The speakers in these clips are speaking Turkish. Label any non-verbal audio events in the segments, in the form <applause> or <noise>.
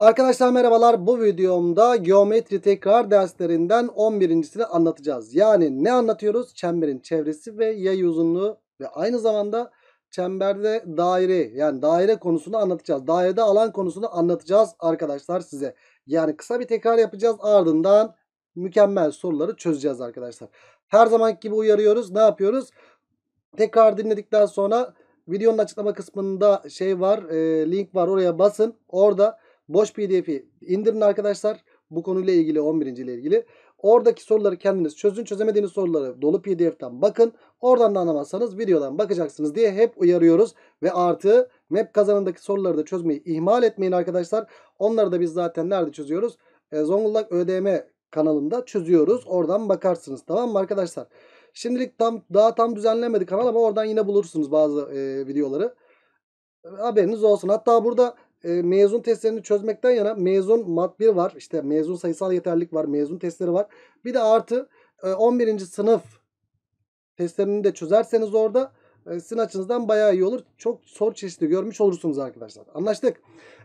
Arkadaşlar merhabalar bu videomda geometri tekrar derslerinden 11.sini anlatacağız. Yani ne anlatıyoruz? Çemberin çevresi ve yay uzunluğu ve aynı zamanda çemberde daire yani daire konusunu anlatacağız. Dairede alan konusunu anlatacağız arkadaşlar size. Yani kısa bir tekrar yapacağız ardından mükemmel soruları çözeceğiz arkadaşlar. Her zamanki gibi uyarıyoruz ne yapıyoruz? Tekrar dinledikten sonra videonun açıklama kısmında şey var e, link var oraya basın. Orada Boş PDF'i indirin arkadaşlar. Bu konuyla ilgili 11. ile ilgili. Oradaki soruları kendiniz çözün. Çözemediğiniz soruları dolu PDF'ten bakın. Oradan da anlamazsanız videodan bakacaksınız diye hep uyarıyoruz. Ve artı map kazanındaki soruları da çözmeyi ihmal etmeyin arkadaşlar. Onları da biz zaten nerede çözüyoruz? E, Zonguldak ÖDM kanalında çözüyoruz. Oradan bakarsınız tamam mı arkadaşlar? Şimdilik tam daha tam düzenlemedi kanal ama oradan yine bulursunuz bazı e, videoları. Haberiniz olsun. Hatta burada e, mezun testlerini çözmekten yana mezun mat 1 var. İşte mezun sayısal yeterlilik var. Mezun testleri var. Bir de artı e, 11. sınıf testlerini de çözerseniz orada e, sizin açınızdan bayağı iyi olur. Çok soru çeşidi görmüş olursunuz arkadaşlar. Anlaştık.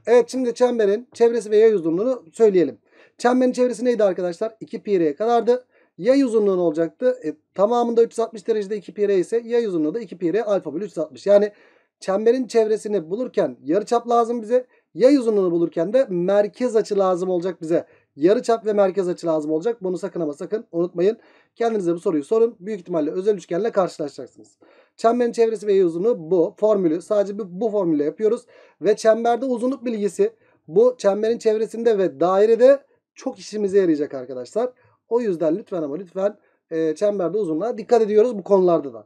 Evet şimdi çemberin çevresi ve yay uzunluğunu söyleyelim. Çemberin çevresi neydi arkadaşlar? 2 pi r'ye kadardı. Yay uzunluğu olacaktı? E, tamamında 360 derecede 2 pi r ise yay uzunluğu da 2 pi r alfa bölü 360. Yani Çemberin çevresini bulurken yarıçap lazım bize. Yay uzunluğunu bulurken de merkez açı lazım olacak bize. Yarıçap ve merkez açı lazım olacak. Bunu sakın ama sakın unutmayın. Kendinize bu soruyu sorun. Büyük ihtimalle özel üçgenle karşılaşacaksınız. Çemberin çevresi ve yay uzunluğu bu. Formülü sadece bu formülle yapıyoruz. Ve çemberde uzunluk bilgisi bu çemberin çevresinde ve dairede çok işimize yarayacak arkadaşlar. O yüzden lütfen ama lütfen e, çemberde uzunluğa dikkat ediyoruz bu konularda da.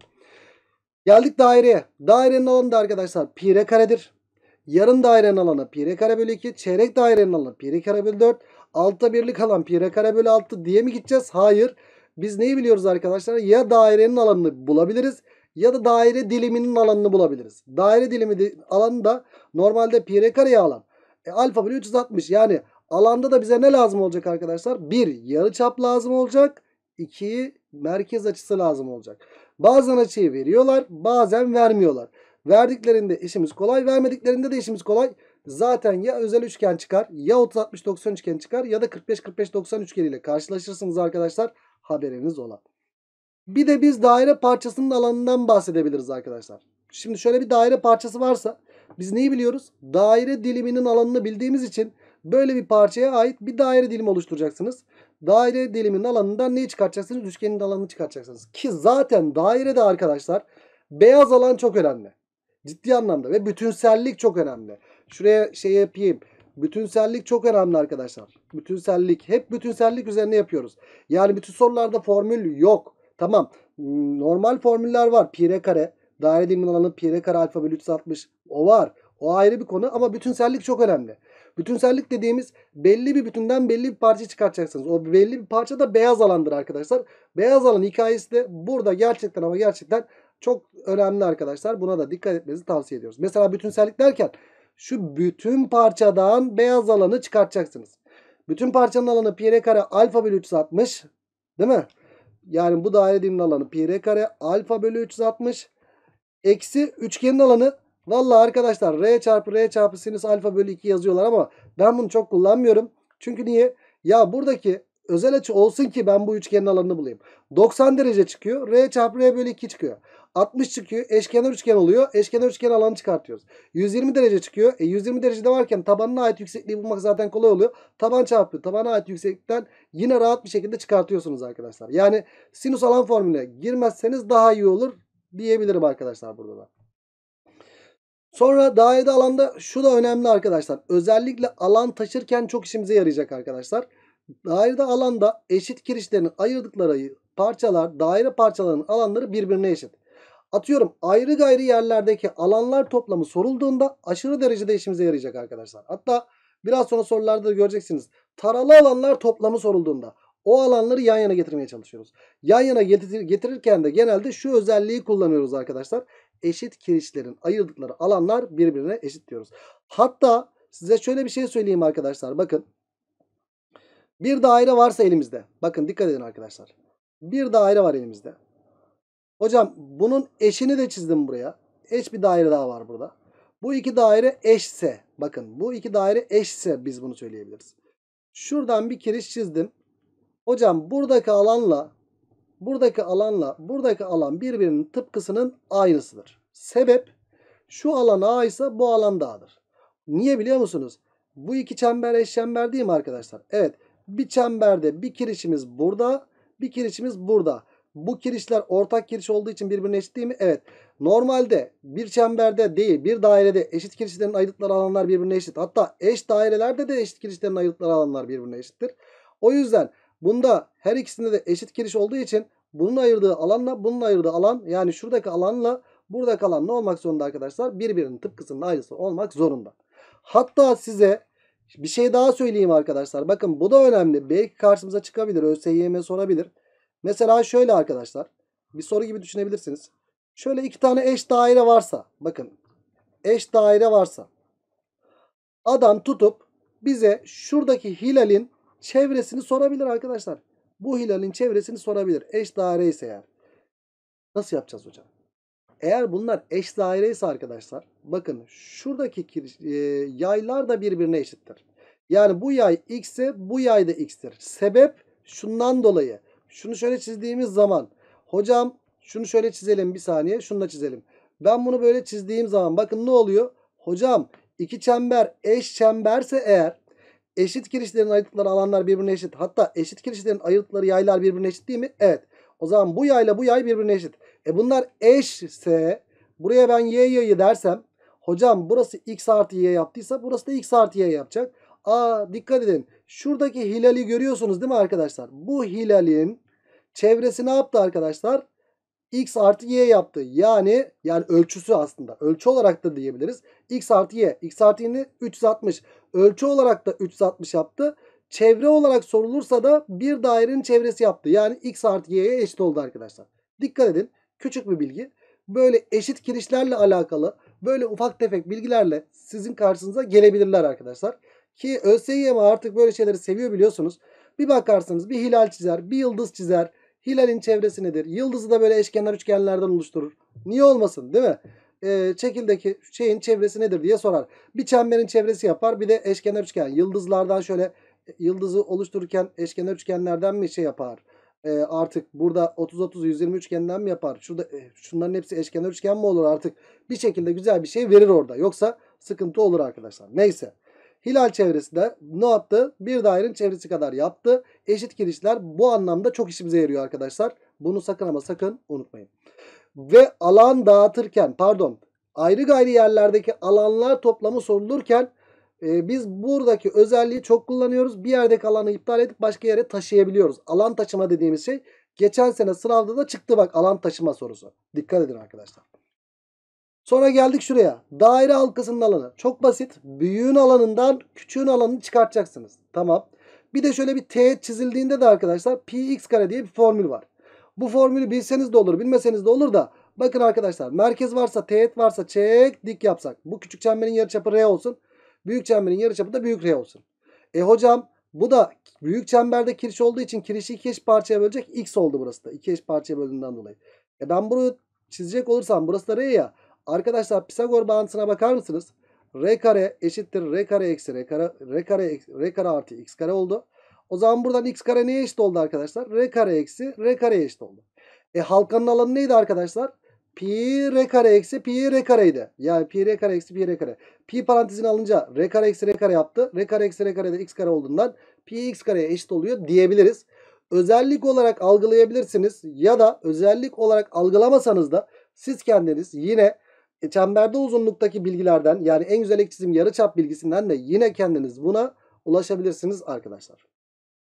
Geldik daireye. Dairenin alanı da arkadaşlar pi r karedir. Yarın dairenin alanı pi r kare bölü 2. Çeyrek dairenin alanı pi r kare bölü 4. Altta birlik alan pi r kare bölü 6 diye mi gideceğiz? Hayır. Biz neyi biliyoruz arkadaşlar? Ya dairenin alanını bulabiliriz ya da daire diliminin alanını bulabiliriz. Daire dilimi de, alanı da normalde pi r kareye alan. E, alfa bölü 360 yani alanda da bize ne lazım olacak arkadaşlar? 1 çap lazım olacak. 2 merkez açısı lazım olacak. Bazen açıyı veriyorlar bazen vermiyorlar. Verdiklerinde işimiz kolay vermediklerinde de işimiz kolay. Zaten ya özel üçgen çıkar ya 30-60-90 üçgen çıkar ya da 45-45-90 üçgeniyle karşılaşırsınız arkadaşlar. Haberiniz ola. Bir de biz daire parçasının alanından bahsedebiliriz arkadaşlar. Şimdi şöyle bir daire parçası varsa biz neyi biliyoruz? Daire diliminin alanını bildiğimiz için böyle bir parçaya ait bir daire dilimi oluşturacaksınız daire diliminin alanından neyi çıkartacaksınız? Üçgenin alanını çıkartacaksınız. Ki zaten dairede arkadaşlar beyaz alan çok önemli. Ciddi anlamda ve bütünsellik çok önemli. Şuraya şey yapayım. Bütünsellik çok önemli arkadaşlar. Bütünsellik. Hep bütünsellik üzerine yapıyoruz. Yani bütün sorularda formül yok. Tamam. Normal formüller var. Pi r kare. Daire diliminin alanı pi r kare alfa bölü 360. O var. O ayrı bir konu ama bütünsellik çok önemli. Bütünsellik dediğimiz belli bir bütünden belli bir parça çıkartacaksınız. O belli bir parça da beyaz alandır arkadaşlar. Beyaz alan hikayesi de burada gerçekten ama gerçekten çok önemli arkadaşlar. Buna da dikkat etmenizi tavsiye ediyoruz. Mesela bütünsellik derken şu bütün parçadan beyaz alanı çıkartacaksınız. Bütün parçanın alanı pi r kare alfa bölü 360 değil mi? Yani bu daire alanı pi r kare alfa bölü 360 eksi üçgenin alanı Vallahi arkadaşlar R çarpı R çarpı sinüs alfa bölü 2 yazıyorlar ama ben bunu çok kullanmıyorum. Çünkü niye? Ya buradaki özel açı olsun ki ben bu üçgenin alanını bulayım. 90 derece çıkıyor. R çarpı R bölü 2 çıkıyor. 60 çıkıyor. Eşkenar üçgen oluyor. Eşkenar üçgen alanı çıkartıyoruz. 120 derece çıkıyor. E 120 derecede varken tabanına ait yüksekliği bulmak zaten kolay oluyor. Taban çarpı tabana ait yükseklikten yine rahat bir şekilde çıkartıyorsunuz arkadaşlar. Yani sinüs alan formülüne girmezseniz daha iyi olur diyebilirim arkadaşlar burada da. Sonra dairede alanda şu da önemli arkadaşlar. Özellikle alan taşırken çok işimize yarayacak arkadaşlar. Dairede alanda eşit kirişlerin ayırdıkları parçalar, daire parçalarının alanları birbirine eşit. Atıyorum ayrı gayrı yerlerdeki alanlar toplamı sorulduğunda aşırı derecede işimize yarayacak arkadaşlar. Hatta biraz sonra sorularda göreceksiniz. Taralı alanlar toplamı sorulduğunda o alanları yan yana getirmeye çalışıyoruz. Yan yana getirirken de genelde şu özelliği kullanıyoruz arkadaşlar eşit kirişlerin ayırdıkları alanlar birbirine eşit diyoruz. Hatta size şöyle bir şey söyleyeyim arkadaşlar. Bakın bir daire varsa elimizde. Bakın dikkat edin arkadaşlar. Bir daire var elimizde. Hocam bunun eşini de çizdim buraya. Eş bir daire daha var burada. Bu iki daire eşse bakın bu iki daire eşse biz bunu söyleyebiliriz. Şuradan bir kiriş çizdim. Hocam buradaki alanla buradaki alanla buradaki alan birbirinin tıpkısının aynısıdır. Sebep şu alan A ise bu alan da A'dır. Niye biliyor musunuz? Bu iki çember eş çember değil mi arkadaşlar? Evet. Bir çemberde bir kirişimiz burada, bir kirişimiz burada. Bu kirişler ortak kiriş olduğu için birbirine eşit değil mi? Evet. Normalde bir çemberde değil, bir dairede eşit kirişlerin ayırdıkları alanlar birbirine eşit. Hatta eş dairelerde de eşit kirişlerin ayırdıkları alanlar birbirine eşittir. O yüzden Bunda her ikisinde de eşit giriş olduğu için bunun ayırdığı alanla bunun ayırdığı alan yani şuradaki alanla buradaki alan ne olmak zorunda arkadaşlar? Birbirinin tıpkısının aynısı olmak zorunda. Hatta size bir şey daha söyleyeyim arkadaşlar. Bakın bu da önemli. Belki karşımıza çıkabilir. ÖSYM sorabilir. Mesela şöyle arkadaşlar. Bir soru gibi düşünebilirsiniz. Şöyle iki tane eş daire varsa. Bakın eş daire varsa. Adam tutup bize şuradaki hilalin çevresini sorabilir arkadaşlar. Bu hilalin çevresini sorabilir. Eş daire ise eğer. Nasıl yapacağız hocam? Eğer bunlar eş daire ise arkadaşlar bakın şuradaki e, yaylar da birbirine eşittir. Yani bu yay x ise bu yay da x'tir. Sebep şundan dolayı. Şunu şöyle çizdiğimiz zaman hocam şunu şöyle çizelim bir saniye şunu da çizelim. Ben bunu böyle çizdiğim zaman bakın ne oluyor? Hocam iki çember eş çemberse eğer Eşit kirişlerin ayırdıkları alanlar birbirine eşit. Hatta eşit kirişlerin ayırdıkları yaylar birbirine eşit değil mi? Evet. O zaman bu yayla bu yay birbirine eşit. E bunlar eşse buraya ben y yayı dersem hocam burası x artı y yaptıysa burası da x artı y yapacak. Aa dikkat edin. Şuradaki hilali görüyorsunuz değil mi arkadaşlar? Bu hilalin çevresi ne yaptı arkadaşlar? X artı Y yaptı. Yani yani ölçüsü aslında. Ölçü olarak da diyebiliriz. X artı Y. X artı Y'nin 360. Ölçü olarak da 360 yaptı. Çevre olarak sorulursa da bir dairenin çevresi yaptı. Yani x artı y'ye eşit oldu arkadaşlar. Dikkat edin. Küçük bir bilgi. Böyle eşit kirişlerle alakalı böyle ufak tefek bilgilerle sizin karşınıza gelebilirler arkadaşlar. Ki ÖSYM artık böyle şeyleri seviyor biliyorsunuz. Bir bakarsınız bir hilal çizer, bir yıldız çizer. Hilalin çevresi nedir? Yıldızı da böyle eşkenar üçgenlerden oluşturur. Niye olmasın değil mi? e, şekildeki şeyin çevresi nedir diye sorar. Bir çemberin çevresi yapar bir de eşkenar üçgen. Yıldızlardan şöyle e, yıldızı oluştururken eşkenar üçgenlerden mi şey yapar? E, artık burada 30-30-120 üçgenden mi yapar? Şurada e, şunların hepsi eşkenar üçgen mi olur artık? Bir şekilde güzel bir şey verir orada. Yoksa sıkıntı olur arkadaşlar. Neyse. Hilal çevresi de ne yaptı? Bir dairenin çevresi kadar yaptı. Eşit girişler bu anlamda çok işimize yarıyor arkadaşlar. Bunu sakın ama sakın unutmayın ve alan dağıtırken pardon ayrı gayri yerlerdeki alanlar toplamı sorulurken e, biz buradaki özelliği çok kullanıyoruz. Bir yerdeki alanı iptal edip başka yere taşıyabiliyoruz. Alan taşıma dediğimiz şey geçen sene sınavda da çıktı bak alan taşıma sorusu. Dikkat edin arkadaşlar. Sonra geldik şuraya. Daire halkasının alanı. Çok basit. Büyüğün alanından küçüğün alanını çıkartacaksınız. Tamam. Bir de şöyle bir teğet çizildiğinde de arkadaşlar pi x kare diye bir formül var. Bu formülü bilseniz de olur bilmeseniz de olur da. Bakın arkadaşlar merkez varsa teğet varsa çek dik yapsak. Bu küçük çemberin yarıçapı R olsun. Büyük çemberin yarıçapı da büyük R olsun. E hocam bu da büyük çemberde kiriş olduğu için kirişi iki eş parçaya bölecek. X oldu burası da. iki eş parçaya bölündüğünden dolayı. E ben bunu çizecek olursam burası da R ya. Arkadaşlar Pisagor bağıntısına bakar mısınız? R kare eşittir R kare eksi R kare, R kare, R kare artı X kare oldu. O zaman buradan x kare neye eşit oldu arkadaşlar? R kare eksi R kareye eşit oldu. E halkanın alanı neydi arkadaşlar? Pi R kare eksi pi R kareydi. Yani pi R kare eksi pi R kare. Pi parantezin alınca R kare eksi R kare yaptı. R kare eksi R kare de x kare olduğundan pi x kareye eşit oluyor diyebiliriz. Özellik olarak algılayabilirsiniz ya da özellik olarak algılamasanız da siz kendiniz yine e, çemberde uzunluktaki bilgilerden yani en güzel ek çizim yarıçap bilgisinden de yine kendiniz buna ulaşabilirsiniz arkadaşlar.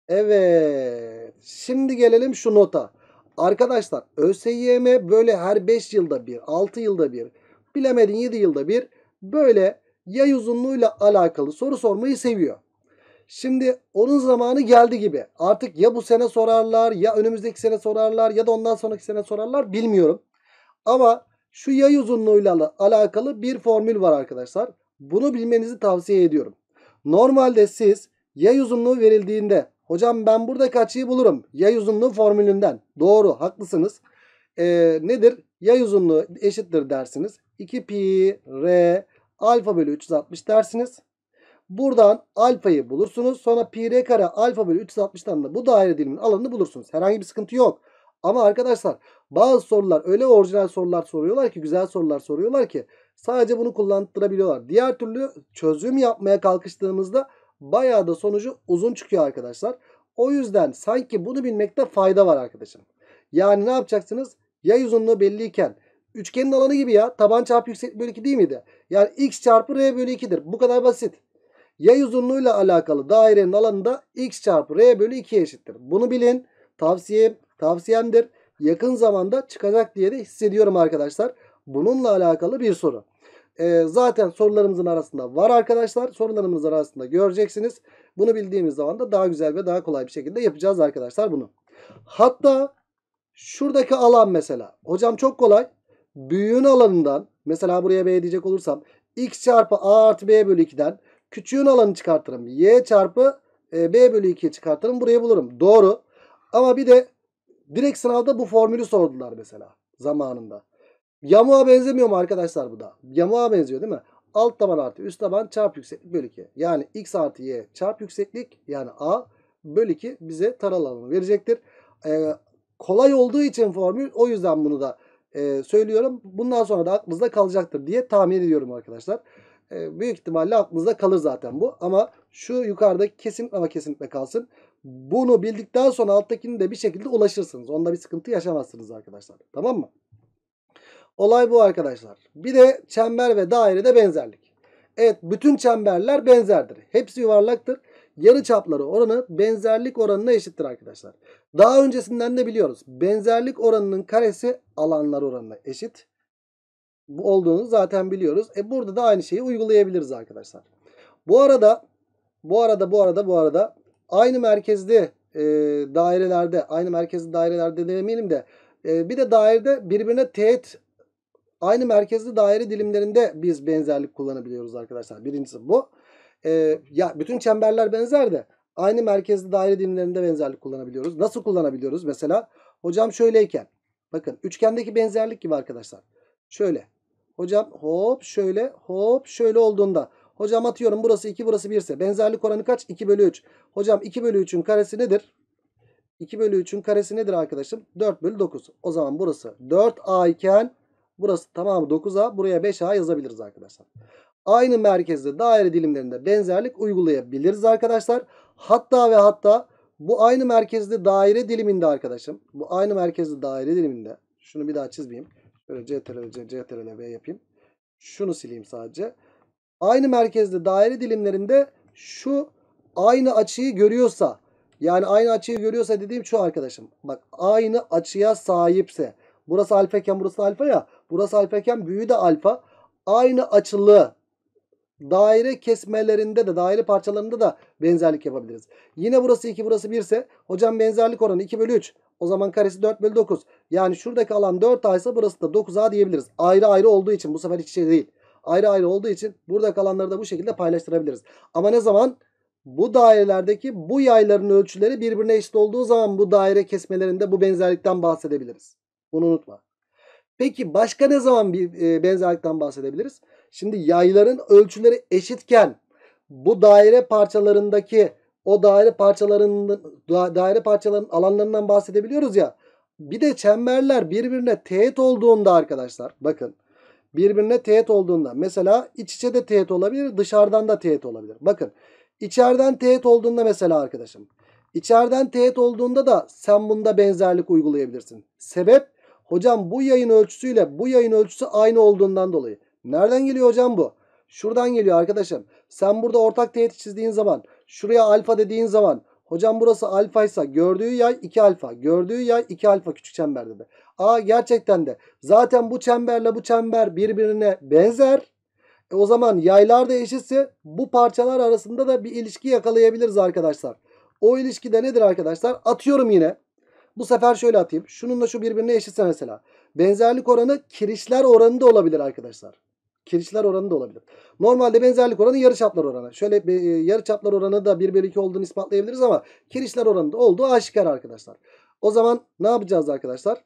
Evet. Şimdi gelelim şu nota. Arkadaşlar ÖSYM böyle her 5 yılda bir, 6 yılda bir, bilemedin 7 yılda bir böyle yay uzunluğuyla alakalı soru sormayı seviyor. Şimdi onun zamanı geldi gibi. Artık ya bu sene sorarlar ya önümüzdeki sene sorarlar ya da ondan sonraki sene sorarlar bilmiyorum. Ama şu yay uzunluğuyla alakalı bir formül var arkadaşlar. Bunu bilmenizi tavsiye ediyorum. Normalde siz yay uzunluğu verildiğinde Hocam ben buradaki açıyı bulurum. Yay uzunluğu formülünden. Doğru haklısınız. Ee, nedir? Yay uzunluğu eşittir dersiniz. 2 pi r alfa bölü 360 dersiniz. Buradan alfayı bulursunuz. Sonra pi r kare alfa bölü 360'dan da bu daire dilimin alanını bulursunuz. Herhangi bir sıkıntı yok. Ama arkadaşlar bazı sorular öyle orijinal sorular soruyorlar ki güzel sorular soruyorlar ki sadece bunu kullandırabiliyorlar. Diğer türlü çözüm yapmaya kalkıştığımızda Bayağı da sonucu uzun çıkıyor arkadaşlar. O yüzden sanki bunu bilmekte fayda var arkadaşım. Yani ne yapacaksınız? Yay uzunluğu belliyken üçgenin alanı gibi ya. Taban çarpı yükseklik bölü 2 değil miydi? Yani x çarpı r bölü 2'dir. Bu kadar basit. Yay uzunluğuyla alakalı dairenin alanı da x çarpı r bölü 2'ye eşittir. Bunu bilin. Tavsiyem, tavsiyemdir. Yakın zamanda çıkacak diye de hissediyorum arkadaşlar. Bununla alakalı bir soru e, zaten sorularımızın arasında var arkadaşlar. sorularımızın arasında göreceksiniz. Bunu bildiğimiz zaman da daha güzel ve daha kolay bir şekilde yapacağız arkadaşlar bunu. Hatta şuradaki alan mesela. Hocam çok kolay. Büyüğün alanından mesela buraya b diyecek olursam x çarpı a artı b bölü 2'den küçüğün alanı çıkartırım. y çarpı e, b bölü 2'ye çıkartırım. Burayı bulurum. Doğru. Ama bir de direkt sınavda bu formülü sordular mesela zamanında. Yamuğa benzemiyor mu arkadaşlar bu da? Yamuğa benziyor değil mi? Alt taban artı üst taban çarp yükseklik bölü 2. Yani x artı y çarp yükseklik yani a bölü 2 bize taralı alanı verecektir. Ee, kolay olduğu için formül o yüzden bunu da e, söylüyorum. Bundan sonra da aklınızda kalacaktır diye tahmin ediyorum arkadaşlar. E, büyük ihtimalle aklınızda kalır zaten bu. Ama şu yukarıda kesin ama kesinlikle kalsın. Bunu bildikten sonra alttakini de bir şekilde ulaşırsınız. Onda bir sıkıntı yaşamazsınız arkadaşlar. Tamam mı? Olay bu arkadaşlar. Bir de çember ve dairede benzerlik. Evet bütün çemberler benzerdir. Hepsi yuvarlaktır. Yarı çapları oranı benzerlik oranına eşittir arkadaşlar. Daha öncesinden de biliyoruz. Benzerlik oranının karesi alanlar oranına eşit. Bu olduğunu zaten biliyoruz. E burada da aynı şeyi uygulayabiliriz arkadaşlar. Bu arada bu arada bu arada bu arada aynı merkezli e, dairelerde aynı merkezli dairelerde demeyelim de e, bir de dairede birbirine teğet Aynı merkezli daire dilimlerinde biz benzerlik kullanabiliyoruz arkadaşlar. Birincisi bu. Ee, ya bütün çemberler benzer de aynı merkezli daire dilimlerinde benzerlik kullanabiliyoruz. Nasıl kullanabiliyoruz? Mesela hocam şöyleyken bakın üçgendeki benzerlik gibi arkadaşlar. Şöyle hocam hop şöyle hop şöyle olduğunda hocam atıyorum burası 2 burası 1 ise benzerlik oranı kaç? 2 bölü 3. Hocam 2 bölü 3'ün karesi nedir? 2 bölü 3'ün karesi nedir arkadaşım? 4 bölü 9. O zaman burası 4A iken Burası tamamı 9A. Buraya 5A yazabiliriz arkadaşlar. Aynı merkezde daire dilimlerinde benzerlik uygulayabiliriz arkadaşlar. Hatta ve hatta bu aynı merkezde daire diliminde arkadaşım. Bu aynı merkezde daire diliminde. Şunu bir daha çizmeyeyim. Böyle CTRL, CTRL, V yapayım. Şunu sileyim sadece. Aynı merkezde daire dilimlerinde şu aynı açıyı görüyorsa yani aynı açıyı görüyorsa dediğim şu arkadaşım. Bak aynı açıya sahipse. Burası Alfa alfayken burası alfa ya. Burası alfayken büyüğü de alfa. Aynı açılı daire kesmelerinde de daire parçalarında da benzerlik yapabiliriz. Yine burası 2 burası 1 ise hocam benzerlik oranı 2 bölü 3. O zaman karesi 4 bölü 9. Yani şuradaki alan 4A ise burası da 9A diyebiliriz. Ayrı ayrı olduğu için bu sefer hiç şey değil. Ayrı ayrı olduğu için burada alanları da bu şekilde paylaştırabiliriz. Ama ne zaman? Bu dairelerdeki bu yayların ölçüleri birbirine eşit olduğu zaman bu daire kesmelerinde bu benzerlikten bahsedebiliriz. Bunu unutma. Peki başka ne zaman bir e, benzerlikten bahsedebiliriz? Şimdi yayların ölçüleri eşitken bu daire parçalarındaki o daire parçalarının daire parçalarının alanlarından bahsedebiliyoruz ya. Bir de çemberler birbirine teğet olduğunda arkadaşlar bakın birbirine teğet olduğunda mesela iç içe de teğet olabilir dışarıdan da teğet olabilir. Bakın içeriden teğet olduğunda mesela arkadaşım içeriden teğet olduğunda da sen bunda benzerlik uygulayabilirsin. Sebep Hocam bu yayın ölçüsüyle bu yayın ölçüsü aynı olduğundan dolayı. Nereden geliyor hocam bu? Şuradan geliyor arkadaşım. Sen burada ortak teğet çizdiğin zaman şuraya alfa dediğin zaman hocam burası alfa ise gördüğü yay 2 alfa. Gördüğü yay 2 alfa küçük çemberde de. Aa gerçekten de zaten bu çemberle bu çember birbirine benzer. E o zaman yaylar da eşitse bu parçalar arasında da bir ilişki yakalayabiliriz arkadaşlar. O ilişki de nedir arkadaşlar? Atıyorum yine. Bu sefer şöyle atayım. Şununla şu birbirine eşitse mesela. Benzerlik oranı kirişler oranı da olabilir arkadaşlar. Kirişler oranı da olabilir. Normalde benzerlik oranı yarı çaplar oranı. Şöyle bir, e, yarıçaplar oranı da 1 bölü 2 olduğunu ispatlayabiliriz ama kirişler oranı da olduğu aşikar arkadaşlar. O zaman ne yapacağız arkadaşlar?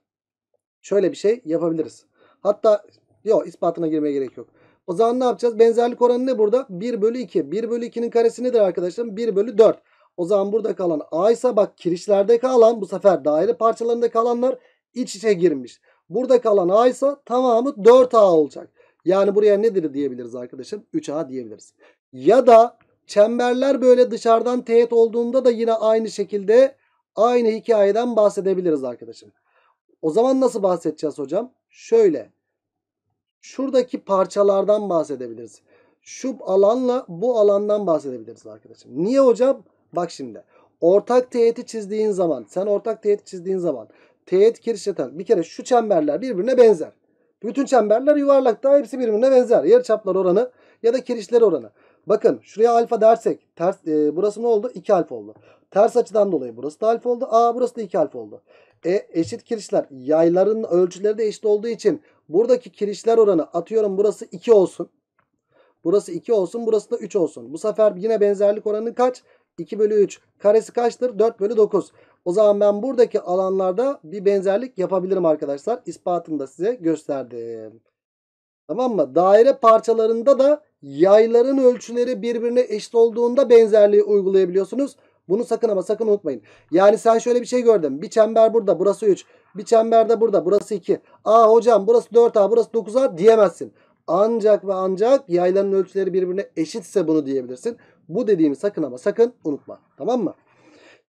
Şöyle bir şey yapabiliriz. Hatta yok ispatına girmeye gerek yok. O zaman ne yapacağız? Benzerlik oranı ne burada? 1 bölü 2. 1 bölü 2'nin karesi nedir arkadaşlar? 1 bölü 4. O zaman burada kalan A ise bak kirişlerde kalan bu sefer daire parçalarında kalanlar iç içe girmiş. Burada kalan A ise tamamı 4A olacak. Yani buraya nedir diyebiliriz arkadaşım? 3A diyebiliriz. Ya da çemberler böyle dışarıdan teğet olduğunda da yine aynı şekilde aynı hikayeden bahsedebiliriz arkadaşım. O zaman nasıl bahsedeceğiz hocam? Şöyle. Şuradaki parçalardan bahsedebiliriz. Şu alanla bu alandan bahsedebiliriz arkadaşım. Niye hocam? Bak şimdi. Ortak teğeti çizdiğin zaman, sen ortak teğet çizdiğin zaman teğet kirişleten bir kere şu çemberler birbirine benzer. Bütün çemberler yuvarlak da hepsi birbirine benzer. Yer çaplar oranı ya da kirişler oranı. Bakın şuraya alfa dersek ters e, burası ne oldu? 2 alfa oldu. Ters açıdan dolayı burası da alfa oldu. A burası da 2 alfa oldu. E eşit kirişler yayların ölçüleri de eşit olduğu için buradaki kirişler oranı atıyorum burası 2 olsun. Burası 2 olsun burası da 3 olsun. Bu sefer yine benzerlik oranı kaç? 2 bölü 3. Karesi kaçtır? 4 bölü 9. O zaman ben buradaki alanlarda bir benzerlik yapabilirim arkadaşlar. İspatını da size gösterdim. Tamam mı? Daire parçalarında da yayların ölçüleri birbirine eşit olduğunda benzerliği uygulayabiliyorsunuz. Bunu sakın ama sakın unutmayın. Yani sen şöyle bir şey gördün. Bir çember burada burası 3. Bir çember de burada burası 2. Aa hocam burası 4A burası 9A diyemezsin. Ancak ve ancak yayların ölçüleri birbirine eşitse bunu diyebilirsin. Bu dediğimi sakın ama sakın unutma. Tamam mı?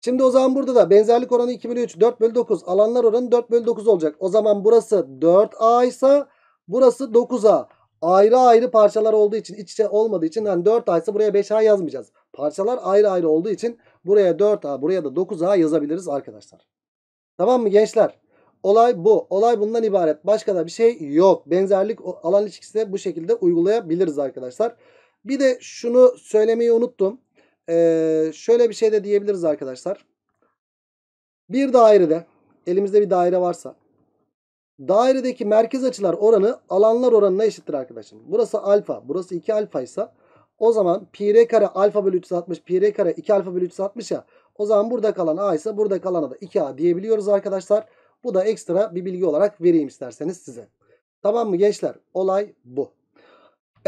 Şimdi o zaman burada da benzerlik oranı 2 bölü 3 4 bölü 9 alanlar oranı 4 bölü 9 olacak. O zaman burası 4A ise burası 9A. Ayrı ayrı parçalar olduğu için iç içe olmadığı için yani 4A ise buraya 5A yazmayacağız. Parçalar ayrı ayrı olduğu için buraya 4A buraya da 9A yazabiliriz arkadaşlar. Tamam mı gençler? Olay bu. Olay bundan ibaret. Başka da bir şey yok. Benzerlik alan ilişkisi de bu şekilde uygulayabiliriz arkadaşlar. Bir de şunu söylemeyi unuttum. Ee, şöyle bir şey de diyebiliriz arkadaşlar. Bir dairede elimizde bir daire varsa dairedeki merkez açılar oranı alanlar oranına eşittir arkadaşım. Burası alfa burası 2 alfa ise o zaman pi r kare alfa bölü 360 pi r kare 2 alfa bölü 360 ya o zaman burada kalan a ise burada kalana da 2a diyebiliyoruz arkadaşlar. Bu da ekstra bir bilgi olarak vereyim isterseniz size. Tamam mı gençler? Olay bu.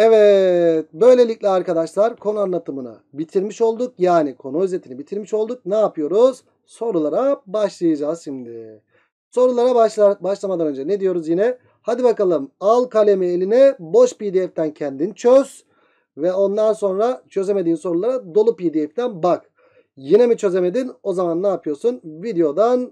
Evet böylelikle arkadaşlar konu anlatımını bitirmiş olduk. Yani konu özetini bitirmiş olduk. Ne yapıyoruz? Sorulara başlayacağız şimdi. Sorulara başlar, başlamadan önce ne diyoruz yine? Hadi bakalım al kalemi eline boş pdf'den kendin çöz. Ve ondan sonra çözemediğin sorulara dolu pdf'den bak. Yine mi çözemedin? O zaman ne yapıyorsun? Videodan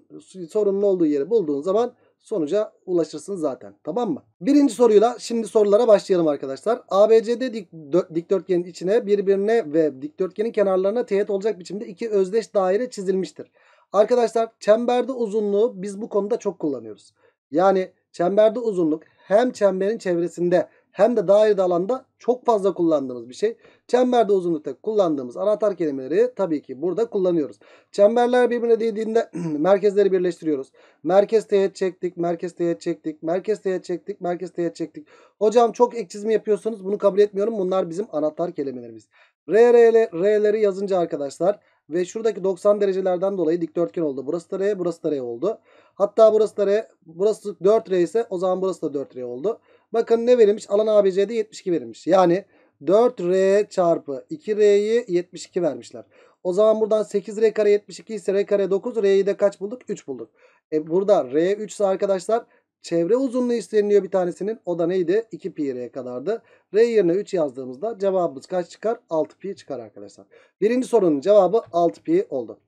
sorunun olduğu yeri bulduğun zaman sonuca ulaşırsınız zaten. Tamam mı? Birinci soruyla şimdi sorulara başlayalım arkadaşlar. ABCD dik, dikdörtgenin içine birbirine ve dikdörtgenin kenarlarına teğet olacak biçimde iki özdeş daire çizilmiştir. Arkadaşlar çemberde uzunluğu biz bu konuda çok kullanıyoruz. Yani çemberde uzunluk hem çemberin çevresinde hem de dairede alanda çok fazla kullandığımız bir şey. Çemberde uzunlukta kullandığımız anahtar kelimeleri tabii ki burada kullanıyoruz. Çemberler birbirine değdiğinde <clears throat> merkezleri birleştiriyoruz. Merkez teğet çektik, merkez teğet çektik, merkez teğet çektik, merkez teğet çektik. Hocam çok ek çizimi yapıyorsunuz bunu kabul etmiyorum. Bunlar bizim anahtar kelimelerimiz. R, R, L, R'leri yazınca arkadaşlar ve şuradaki 90 derecelerden dolayı dikdörtgen oldu. Burası da R, burası da R oldu. Hatta burası da R, burası 4R ise o zaman burası da 4R oldu. Bakın ne verilmiş? Alan ABC'de 72 verilmiş. Yani 4R çarpı 2R'yi 72 vermişler. O zaman buradan 8R kare 72 ise R kare 9. R'yi de kaç bulduk? 3 bulduk. E burada R 3 ise arkadaşlar çevre uzunluğu isteniliyor bir tanesinin. O da neydi? 2 pi R'ye kadardı. R yerine 3 yazdığımızda cevabımız kaç çıkar? 6 pi çıkar arkadaşlar. Birinci sorunun cevabı 6 pi oldu.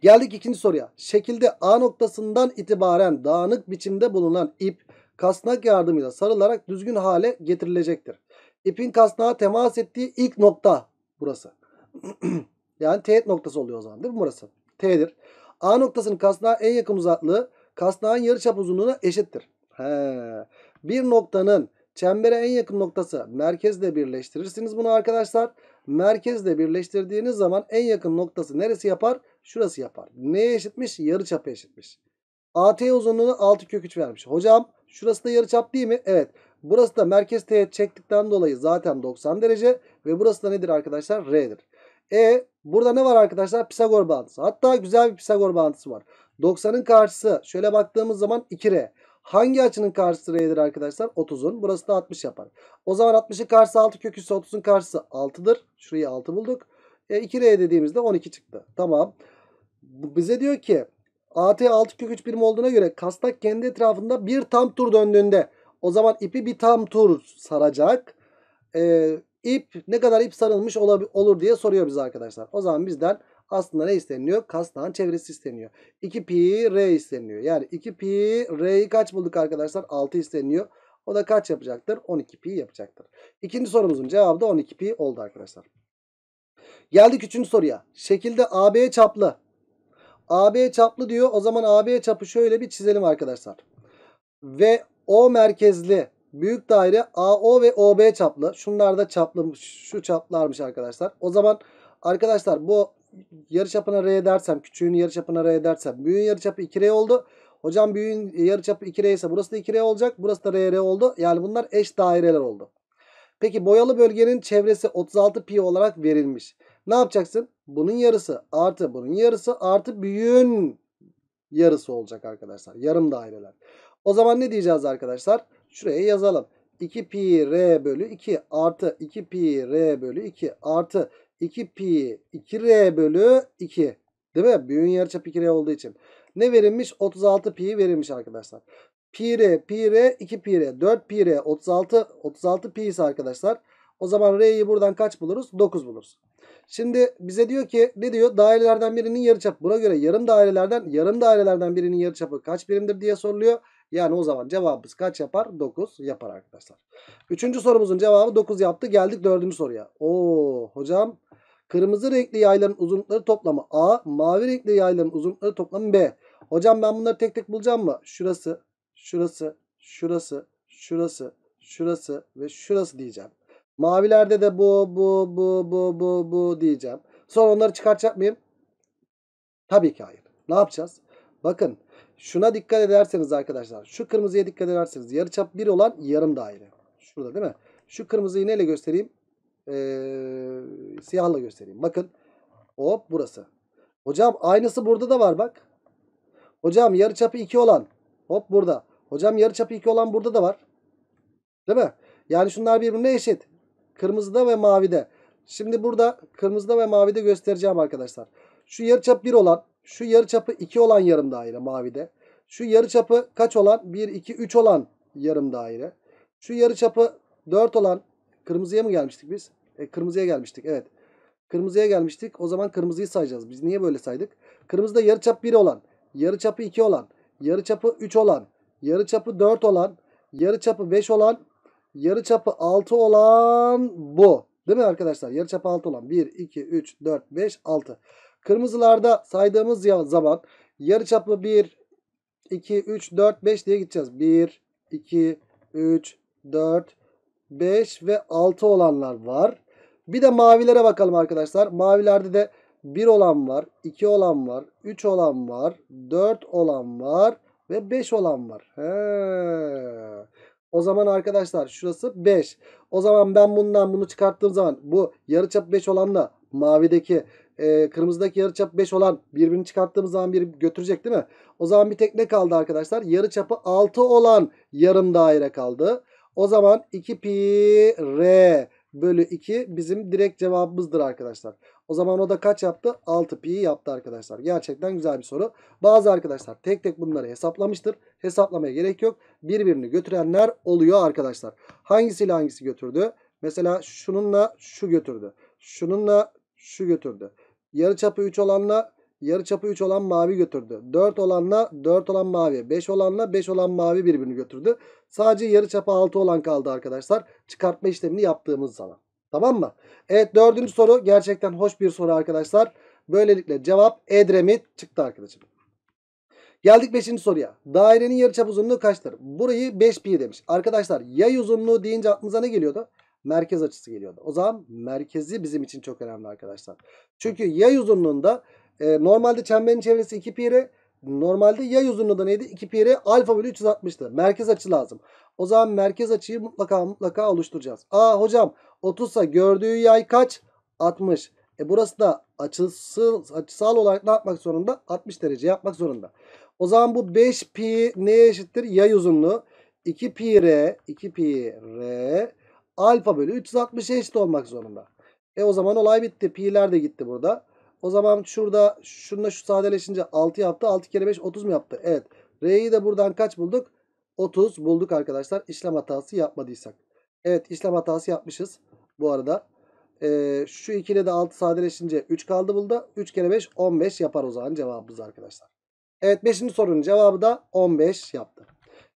Geldik ikinci soruya. Şekilde A noktasından itibaren dağınık biçimde bulunan ip kasnak yardımıyla sarılarak düzgün hale getirilecektir. İpin kasnağa temas ettiği ilk nokta burası. <clears throat> yani teğet noktası oluyor o zaman değil mi burası? T'dir. A noktasının kasnağa en yakın uzaklığı kasnağın yarıçap uzunluğuna eşittir. He. Bir noktanın çembere en yakın noktası merkezle birleştirirsiniz bunu arkadaşlar. Merkezle birleştirdiğiniz zaman en yakın noktası neresi yapar? Şurası yapar. Neye eşitmiş? Yarıçapa eşitmiş. AT uzunluğuna 6 kök 3 vermiş. Hocam şurası da yarıçap değil mi? Evet. Burası da merkez teğet çektikten dolayı zaten 90 derece ve burası da nedir arkadaşlar? R'dir. E burada ne var arkadaşlar? Pisagor bağıntısı. Hatta güzel bir Pisagor bağıntısı var. 90'ın karşısı şöyle baktığımız zaman 2R. Hangi açının karşısı R'dir arkadaşlar? 30'un. Burası da 60 yapar. O zaman 60'ın karşısı 6 köküyse 30'un karşısı 6'dır. Şurayı 6 bulduk. E, 2R dediğimizde 12 çıktı. Tamam. Bize diyor ki AT 6 kök 3 birim olduğuna göre kastak kendi etrafında bir tam tur döndüğünde o zaman ipi bir tam tur saracak. Ee, ip ne kadar ip sarılmış olur diye soruyor bize arkadaşlar. O zaman bizden aslında ne isteniyor? Kastan çevresi isteniyor. 2 pi r isteniyor. Yani 2 pi r'yi kaç bulduk arkadaşlar? 6 isteniyor. O da kaç yapacaktır? 12 pi yapacaktır. İkinci sorumuzun cevabı da 12 pi oldu arkadaşlar. Geldik üçüncü soruya. Şekilde AB çaplı AB çaplı diyor. O zaman AB çapı şöyle bir çizelim arkadaşlar. Ve O merkezli büyük daire AO ve OB çaplı. Şunlar da çaplı. Şu çaplarmış arkadaşlar. O zaman arkadaşlar bu yarıçapına R dersem küçüğün yarıçapına R dersem büyüğün yarıçapı 2R oldu. Hocam büyüğün yarıçapı 2R ise burası da 2R olacak. Burası da RR oldu. Yani bunlar eş daireler oldu. Peki boyalı bölgenin çevresi 36 pi olarak verilmiş. Ne yapacaksın? Bunun yarısı artı bunun yarısı artı büyüğün yarısı olacak arkadaşlar. Yarım daireler. O zaman ne diyeceğiz arkadaşlar? Şuraya yazalım. 2 pi r bölü 2 artı 2 pi r bölü 2 artı 2 pi 2 r bölü 2. Değil mi? Büyüğün yarıçap 2 r olduğu için. Ne verilmiş? 36 pi verilmiş arkadaşlar. Pi r, pi r, 2 pi r, 4 pi r, 36, 36 pi ise arkadaşlar. O zaman r'yi buradan kaç buluruz? 9 buluruz. Şimdi bize diyor ki ne diyor? Dairelerden birinin yarıçapı. Buna göre yarım dairelerden yarım dairelerden birinin yarıçapı kaç birimdir diye soruluyor. Yani o zaman cevabımız kaç yapar? 9 yapar arkadaşlar. Üçüncü sorumuzun cevabı 9 yaptı. Geldik dördüncü soruya. Oo hocam kırmızı renkli yayların uzunlukları toplamı A. Mavi renkli yayların uzunlukları toplamı B. Hocam ben bunları tek tek bulacağım mı? Şurası, şurası, şurası, şurası, şurası ve şurası diyeceğim. Mavilerde de bu, bu, bu, bu, bu, bu diyeceğim. Sonra onları çıkartacak mıyım? Tabii ki hayır. Ne yapacağız? Bakın şuna dikkat ederseniz arkadaşlar. Şu kırmızıya dikkat ederseniz. Yarıçap 1 olan yarım daire. Şurada değil mi? Şu kırmızıyı neyle göstereyim? Ee, siyahla göstereyim. Bakın. Hop burası. Hocam aynısı burada da var bak. Hocam yarıçapı 2 olan. Hop burada. Hocam yarıçapı 2 olan burada da var. Değil mi? Yani şunlar birbirine eşit. Kırmızıda ve mavide. Şimdi burada kırmızıda ve mavide göstereceğim arkadaşlar. Şu yarıçap 1 olan, şu yarıçapı 2 olan yarım daire mavide. Şu yarıçapı kaç olan? 1, 2, 3 olan yarım daire. Şu yarıçapı 4 olan kırmızıya mı gelmiştik biz? E, kırmızıya gelmiştik evet. Kırmızıya gelmiştik. O zaman kırmızıyı sayacağız. Biz niye böyle saydık? Kırmızıda yarıçap 1 olan, yarıçapı 2 olan, yarıçapı 3 olan, yarıçapı 4 olan, yarıçapı 5 olan yarıçapı 6 olan bu. Değil mi arkadaşlar? Yarıçapı 6 olan 1, 2, 3, 4, 5, 6. Kırmızılarda saydığımız zaman yarıçapı 1, 2, 3, 4, 5 diye gideceğiz. 1, 2, 3, 4, 5 ve 6 olanlar var. Bir de mavilere bakalım arkadaşlar. Mavilerde de 1 olan var, 2 olan var, 3 olan var, 4 olan var ve 5 olan var. He. O zaman arkadaşlar şurası 5. O zaman ben bundan bunu çıkarttığım zaman bu yarıçap 5 olanla mavideki e, kırmızıdaki yarıçap 5 olan birbirini çıkarttığımız zaman bir götürecek değil mi? O zaman bir tek ne kaldı arkadaşlar? Yarıçapı 6 olan yarım daire kaldı. O zaman 2 pi r bölü 2 bizim direkt cevabımızdır arkadaşlar. O zaman o da kaç yaptı? 6 pi yaptı arkadaşlar. Gerçekten güzel bir soru. Bazı arkadaşlar tek tek bunları hesaplamıştır. Hesaplamaya gerek yok. Birbirini götürenler oluyor arkadaşlar. Hangisiyle hangisi götürdü? Mesela şununla şu götürdü. Şununla şu götürdü. Yarıçapı 3 olanla yarıçapı 3 olan mavi götürdü. 4 olanla 4 olan mavi, 5 olanla 5 olan mavi birbirini götürdü. Sadece yarıçapı 6 olan kaldı arkadaşlar. Çıkartma işlemini yaptığımız zaman. Tamam mı? Evet dördüncü soru gerçekten hoş bir soru arkadaşlar. Böylelikle cevap Edremit çıktı arkadaşım. Geldik 5. soruya. Dairenin yarıçap uzunluğu kaçtır? Burayı 5 pi demiş. Arkadaşlar yay uzunluğu deyince aklımıza ne geliyordu? Merkez açısı geliyordu. O zaman merkezi bizim için çok önemli arkadaşlar. Çünkü yay uzunluğunda e, normalde çemberin çevresi 2 pi normalde yay uzunluğu da neydi? 2 pi alfa bölü 360'tı. Merkez açı lazım. O zaman merkez açıyı mutlaka mutlaka oluşturacağız. Aa hocam 30'sa gördüğü yay kaç? 60. E burası da açısı, açısal olarak ne yapmak zorunda? 60 derece yapmak zorunda. O zaman bu 5 pi neye eşittir? Yay uzunluğu. 2 pi r 2 pi r alfa bölü 360'a eşit olmak zorunda. E o zaman olay bitti. Pi'ler de gitti burada. O zaman şurada şununla şu sadeleşince 6 yaptı. 6 kere 5 30 mu yaptı? Evet. R'yi de buradan kaç bulduk? 30 bulduk arkadaşlar. İşlem hatası yapmadıysak. Evet işlem hatası yapmışız bu arada. Ee, şu ikili de 6 sadeleşince 3 kaldı burada. 3 kere 5 15 yapar o zaman cevabımız arkadaşlar. Evet 5. sorunun cevabı da 15 yaptı.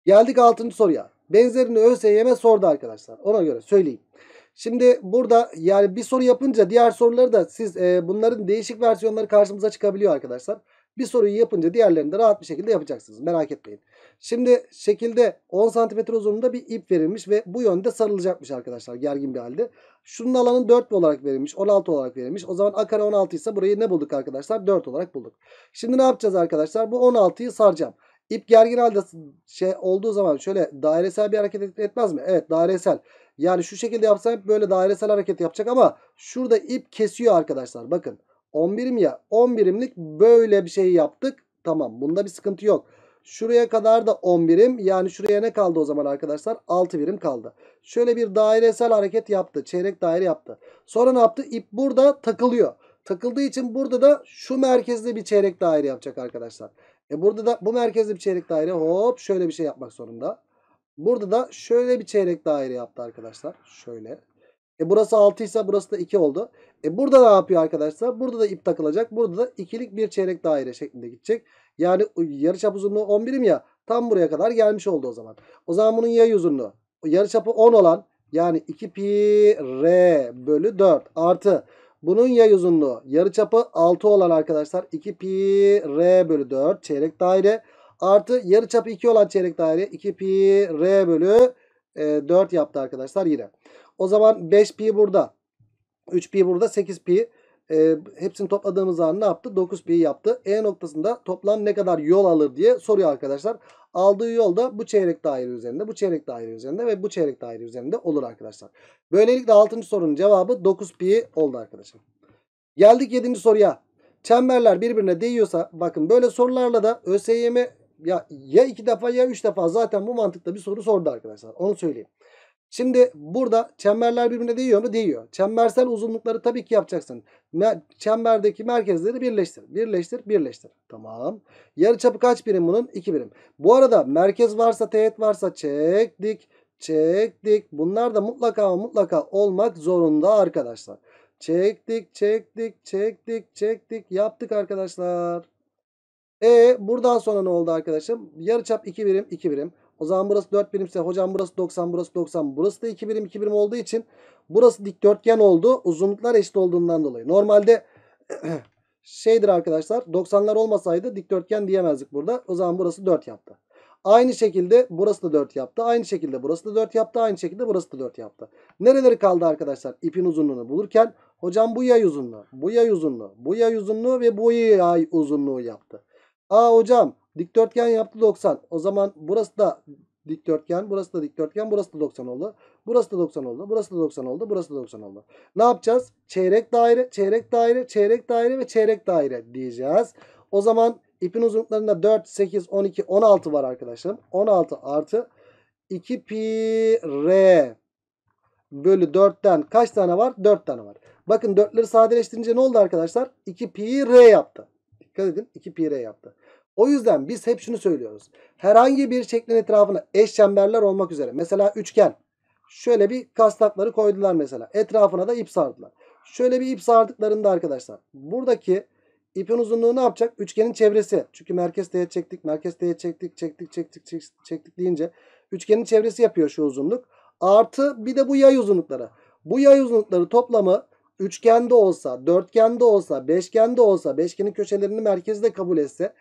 Geldik 6. soruya. Benzerini ÖSYM sordu arkadaşlar. Ona göre söyleyeyim. Şimdi burada yani bir soru yapınca diğer soruları da siz e, bunların değişik versiyonları karşımıza çıkabiliyor arkadaşlar. Bir soruyu yapınca diğerlerini de rahat bir şekilde yapacaksınız. Merak etmeyin. Şimdi şekilde 10 cm uzunluğunda bir ip verilmiş ve bu yönde sarılacakmış arkadaşlar gergin bir halde. Şunun alanı 4 olarak verilmiş. 16 olarak verilmiş. O zaman a kare 16 ise burayı ne bulduk arkadaşlar? 4 olarak bulduk. Şimdi ne yapacağız arkadaşlar? Bu 16'yı saracağım. İp gergin halde şey olduğu zaman şöyle dairesel bir hareket etmez mi? Evet dairesel. Yani şu şekilde yapsam böyle dairesel hareket yapacak ama şurada ip kesiyor arkadaşlar. Bakın. 10 birim ya. 10 birimlik böyle bir şey yaptık. Tamam bunda bir sıkıntı yok. Şuraya kadar da 10 birim. Yani şuraya ne kaldı o zaman arkadaşlar? 6 birim kaldı. Şöyle bir dairesel hareket yaptı. Çeyrek daire yaptı. Sonra ne yaptı? İp burada takılıyor. Takıldığı için burada da şu merkezde bir çeyrek daire yapacak arkadaşlar. E burada da bu merkezde bir çeyrek daire hop şöyle bir şey yapmak zorunda. Burada da şöyle bir çeyrek daire yaptı arkadaşlar. Şöyle. E burası 6 ise burası da 2 oldu. E burada ne yapıyor arkadaşlar? Burada da ip takılacak. Burada da ikilik bir çeyrek daire şeklinde gidecek. Yani yarıçap uzunluğu 10 birim ya. Tam buraya kadar gelmiş oldu o zaman. O zaman bunun yay uzunluğu. Yarıçapı 10 olan yani 2 pi r bölü 4 artı bunun yay uzunluğu yarıçapı 6 olan arkadaşlar 2 pi r bölü 4 çeyrek daire artı yarıçapı 2 olan çeyrek daire 2 pi r bölü e, 4 yaptı arkadaşlar yine. O zaman 5 pi burada. 3 pi burada 8 pi. E, hepsini topladığımız zaman ne yaptı? 9 pi yaptı. E noktasında toplam ne kadar yol alır diye soruyor arkadaşlar. Aldığı yol da bu çeyrek daire üzerinde, bu çeyrek daire üzerinde ve bu çeyrek daire üzerinde olur arkadaşlar. Böylelikle 6. sorunun cevabı 9 pi oldu arkadaşlar. Geldik 7. soruya. Çemberler birbirine değiyorsa bakın böyle sorularla da ÖSYM ya, ya iki defa ya üç defa zaten bu mantıkta bir soru sordu arkadaşlar. Onu söyleyeyim. Şimdi burada çemberler birbirine değiyor mu? Değiyor. Çembersel uzunlukları tabii ki yapacaksın. Çemberdeki merkezleri birleştir. Birleştir, birleştir. Tamam. Yarıçapı kaç birim bunun? 2 birim. Bu arada merkez varsa, teğet varsa çektik, çektik. Bunlar da mutlaka mutlaka olmak zorunda arkadaşlar. Çektik, çektik, çektik, çektik. Yaptık arkadaşlar. E buradan sonra ne oldu arkadaşım? Yarıçap 2 birim, 2 birim. O zaman burası 4 birimse hocam burası 90 burası 90 burası da 2 birim 2 birim olduğu için burası dikdörtgen oldu. Uzunluklar eşit olduğundan dolayı. Normalde <clears throat> şeydir arkadaşlar 90'lar olmasaydı dikdörtgen diyemezdik burada. O zaman burası 4 yaptı. Aynı şekilde burası da 4 yaptı. Aynı şekilde burası da 4 yaptı. Aynı şekilde burası da 4 yaptı. Nereleri kaldı arkadaşlar? ipin uzunluğunu bulurken hocam bu yay uzunluğu, bu yay uzunluğu, bu yay uzunluğu ve bu yay uzunluğu yaptı. Aa hocam Dikdörtgen yaptı 90. O zaman burası da dikdörtgen, burası da dikdörtgen, burası da 90 oldu. Burası da 90 oldu, burası da 90 oldu, burası da 90 oldu. Ne yapacağız? Çeyrek daire, çeyrek daire, çeyrek daire ve çeyrek daire diyeceğiz. O zaman ipin uzunluklarında 4, 8, 12, 16 var arkadaşlarım. 16 artı 2 pi r bölü 4'ten kaç tane var? 4 tane var. Bakın 4'leri sadeleştirince ne oldu arkadaşlar? 2 pi r yaptı. Dikkat edin 2 pi r yaptı. O yüzden biz hep şunu söylüyoruz. Herhangi bir şeklin etrafına eş çemberler olmak üzere. Mesela üçgen. Şöyle bir kasnakları koydular mesela. Etrafına da ip sardılar. Şöyle bir ip sardıklarında arkadaşlar. Buradaki ipin uzunluğu ne yapacak? Üçgenin çevresi. Çünkü merkez teğet çektik, merkez teğet çektik, çektik, çektik, çektik, çektik deyince üçgenin çevresi yapıyor şu uzunluk. Artı bir de bu yay uzunlukları. Bu yay uzunlukları toplamı üçgende olsa, dörtgende olsa, beşgende olsa, beşgenin köşelerini merkezde kabul etse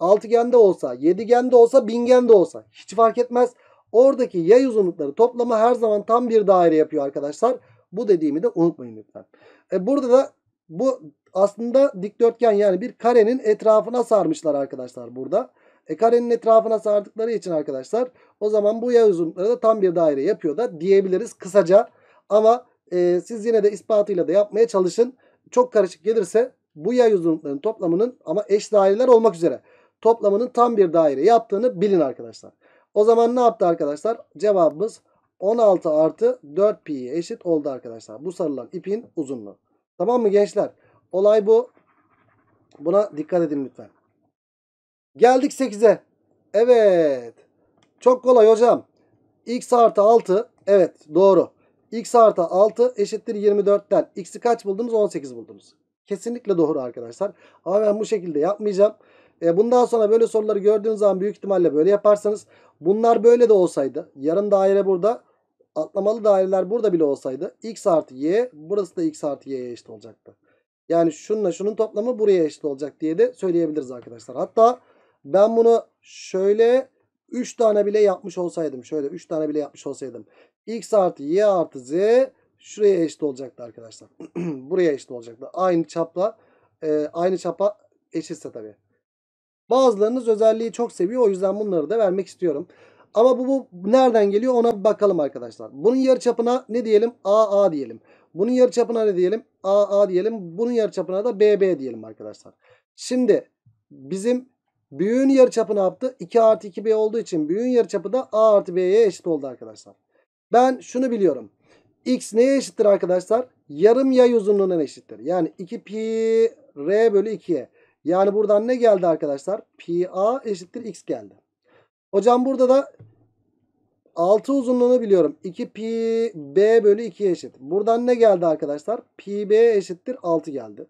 altıgende olsa, yedigende olsa, bingende olsa hiç fark etmez. Oradaki yay uzunlukları toplamı her zaman tam bir daire yapıyor arkadaşlar. Bu dediğimi de unutmayın lütfen. E burada da bu aslında dikdörtgen yani bir karenin etrafına sarmışlar arkadaşlar burada. E karenin etrafına sardıkları için arkadaşlar o zaman bu yay uzunlukları da tam bir daire yapıyor da diyebiliriz kısaca. Ama e, siz yine de ispatıyla da yapmaya çalışın. Çok karışık gelirse bu yay uzunluklarının toplamının ama eş daireler olmak üzere toplamının tam bir daire yaptığını bilin arkadaşlar. O zaman ne yaptı arkadaşlar? Cevabımız 16 artı 4 pi eşit oldu arkadaşlar. Bu sarılan ipin uzunluğu. Tamam mı gençler? Olay bu. Buna dikkat edin lütfen. Geldik 8'e. Evet. Çok kolay hocam. X artı 6. Evet doğru. X artı 6 eşittir 24'ten. X'i kaç buldunuz? 18 buldunuz. Kesinlikle doğru arkadaşlar. Ama ben bu şekilde yapmayacağım. E bundan sonra böyle soruları gördüğünüz zaman büyük ihtimalle böyle yaparsanız bunlar böyle de olsaydı yarın daire burada atlamalı daireler burada bile olsaydı x artı y burası da x artı y'ye eşit olacaktı. Yani şununla şunun toplamı buraya eşit olacak diye de söyleyebiliriz arkadaşlar. Hatta ben bunu şöyle 3 tane bile yapmış olsaydım. Şöyle 3 tane bile yapmış olsaydım. X artı Y artı Z şuraya eşit olacaktı arkadaşlar. <clears throat> buraya eşit olacaktı. Aynı çapla e, aynı çapa eşitse tabii. Bazılarınız özelliği çok seviyor. O yüzden bunları da vermek istiyorum. Ama bu, bu nereden geliyor ona bir bakalım arkadaşlar. Bunun yarıçapına ne diyelim? AA diyelim. Bunun yarıçapına ne diyelim? AA diyelim. Bunun yarıçapına da BB diyelim arkadaşlar. Şimdi bizim büyüğün yarıçapı ne yaptı? 2 artı 2B olduğu için büyüğün yarıçapı da A artı B'ye eşit oldu arkadaşlar. Ben şunu biliyorum. X neye eşittir arkadaşlar? Yarım yay uzunluğuna eşittir. Yani 2 pi R bölü 2'ye. Yani buradan ne geldi arkadaşlar? PA eşittir X geldi. Hocam burada da 6 uzunluğunu biliyorum. 2 pi b bölü 2 eşit. Buradan ne geldi arkadaşlar? Pi b eşittir 6 geldi.